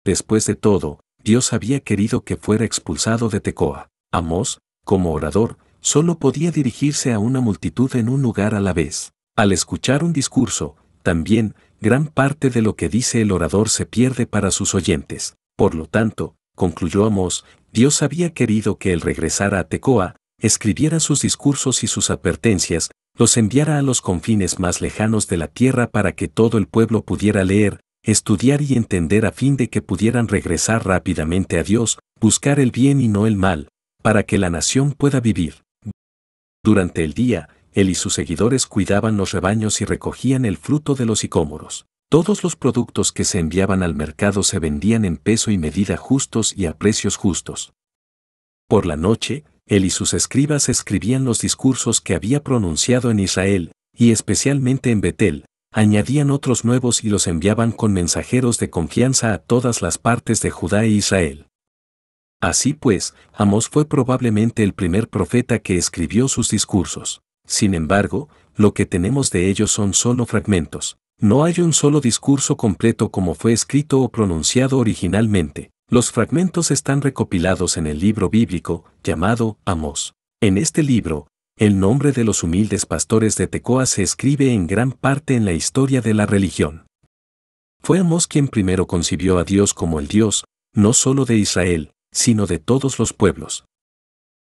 Después de todo, Dios había querido que fuera expulsado de Tecoa. Amós, como orador, solo podía dirigirse a una multitud en un lugar a la vez. Al escuchar un discurso, también, gran parte de lo que dice el orador se pierde para sus oyentes. Por lo tanto, concluyó Amós, Dios había querido que él regresara a Tecoa, escribiera sus discursos y sus advertencias, los enviara a los confines más lejanos de la tierra para que todo el pueblo pudiera leer, estudiar y entender a fin de que pudieran regresar rápidamente a Dios, buscar el bien y no el mal, para que la nación pueda vivir. Durante el día, él y sus seguidores cuidaban los rebaños y recogían el fruto de los sicómoros. Todos los productos que se enviaban al mercado se vendían en peso y medida justos y a precios justos. Por la noche, él y sus escribas escribían los discursos que había pronunciado en Israel, y especialmente en Betel, añadían otros nuevos y los enviaban con mensajeros de confianza a todas las partes de Judá e Israel. Así pues, Amós fue probablemente el primer profeta que escribió sus discursos. Sin embargo, lo que tenemos de ellos son solo fragmentos. No hay un solo discurso completo como fue escrito o pronunciado originalmente. Los fragmentos están recopilados en el libro bíblico llamado Amós. En este libro, el nombre de los humildes pastores de Tecoa se escribe en gran parte en la historia de la religión. Fue Amos quien primero concibió a Dios como el Dios, no solo de Israel, sino de todos los pueblos.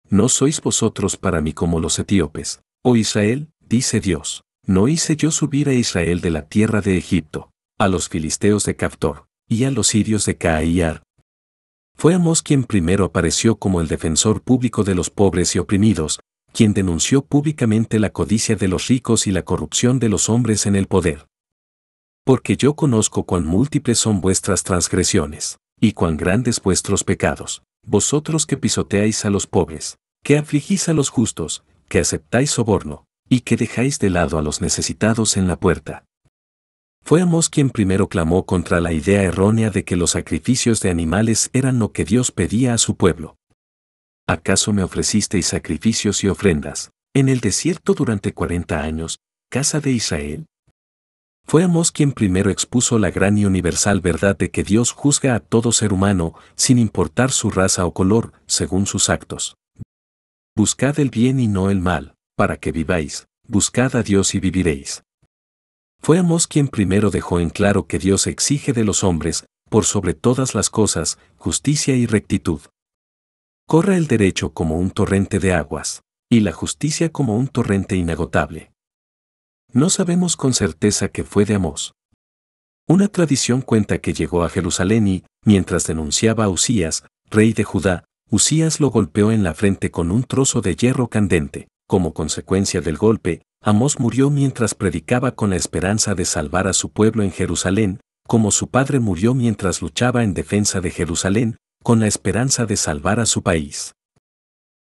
No sois vosotros para mí como los etíopes, o oh Israel, dice Dios, no hice yo subir a Israel de la tierra de Egipto, a los filisteos de Captor, y a los sirios de Caaiar. Fue Amos quien primero apareció como el defensor público de los pobres y oprimidos, quien denunció públicamente la codicia de los ricos y la corrupción de los hombres en el poder. Porque yo conozco cuán múltiples son vuestras transgresiones, y cuán grandes vuestros pecados, vosotros que pisoteáis a los pobres, que afligís a los justos, que aceptáis soborno, y que dejáis de lado a los necesitados en la puerta. Fue Amos quien primero clamó contra la idea errónea de que los sacrificios de animales eran lo que Dios pedía a su pueblo. ¿Acaso me ofrecisteis sacrificios y ofrendas en el desierto durante cuarenta años, casa de Israel? Fue Amós quien primero expuso la gran y universal verdad de que Dios juzga a todo ser humano, sin importar su raza o color, según sus actos. Buscad el bien y no el mal, para que viváis, buscad a Dios y viviréis. Fue Amós quien primero dejó en claro que Dios exige de los hombres, por sobre todas las cosas, justicia y rectitud corra el derecho como un torrente de aguas, y la justicia como un torrente inagotable. No sabemos con certeza que fue de Amós. Una tradición cuenta que llegó a Jerusalén y, mientras denunciaba a Usías, rey de Judá, Usías lo golpeó en la frente con un trozo de hierro candente. Como consecuencia del golpe, Amós murió mientras predicaba con la esperanza de salvar a su pueblo en Jerusalén, como su padre murió mientras luchaba en defensa de Jerusalén, con la esperanza de salvar a su país.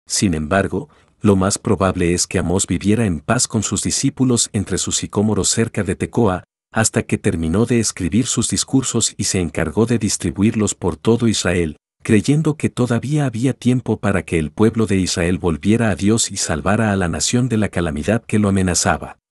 Sin embargo, lo más probable es que Amós viviera en paz con sus discípulos entre sus sicómoros cerca de Tecoa, hasta que terminó de escribir sus discursos y se encargó de distribuirlos por todo Israel, creyendo que todavía había tiempo para que el pueblo de Israel volviera a Dios y salvara a la nación de la calamidad que lo amenazaba.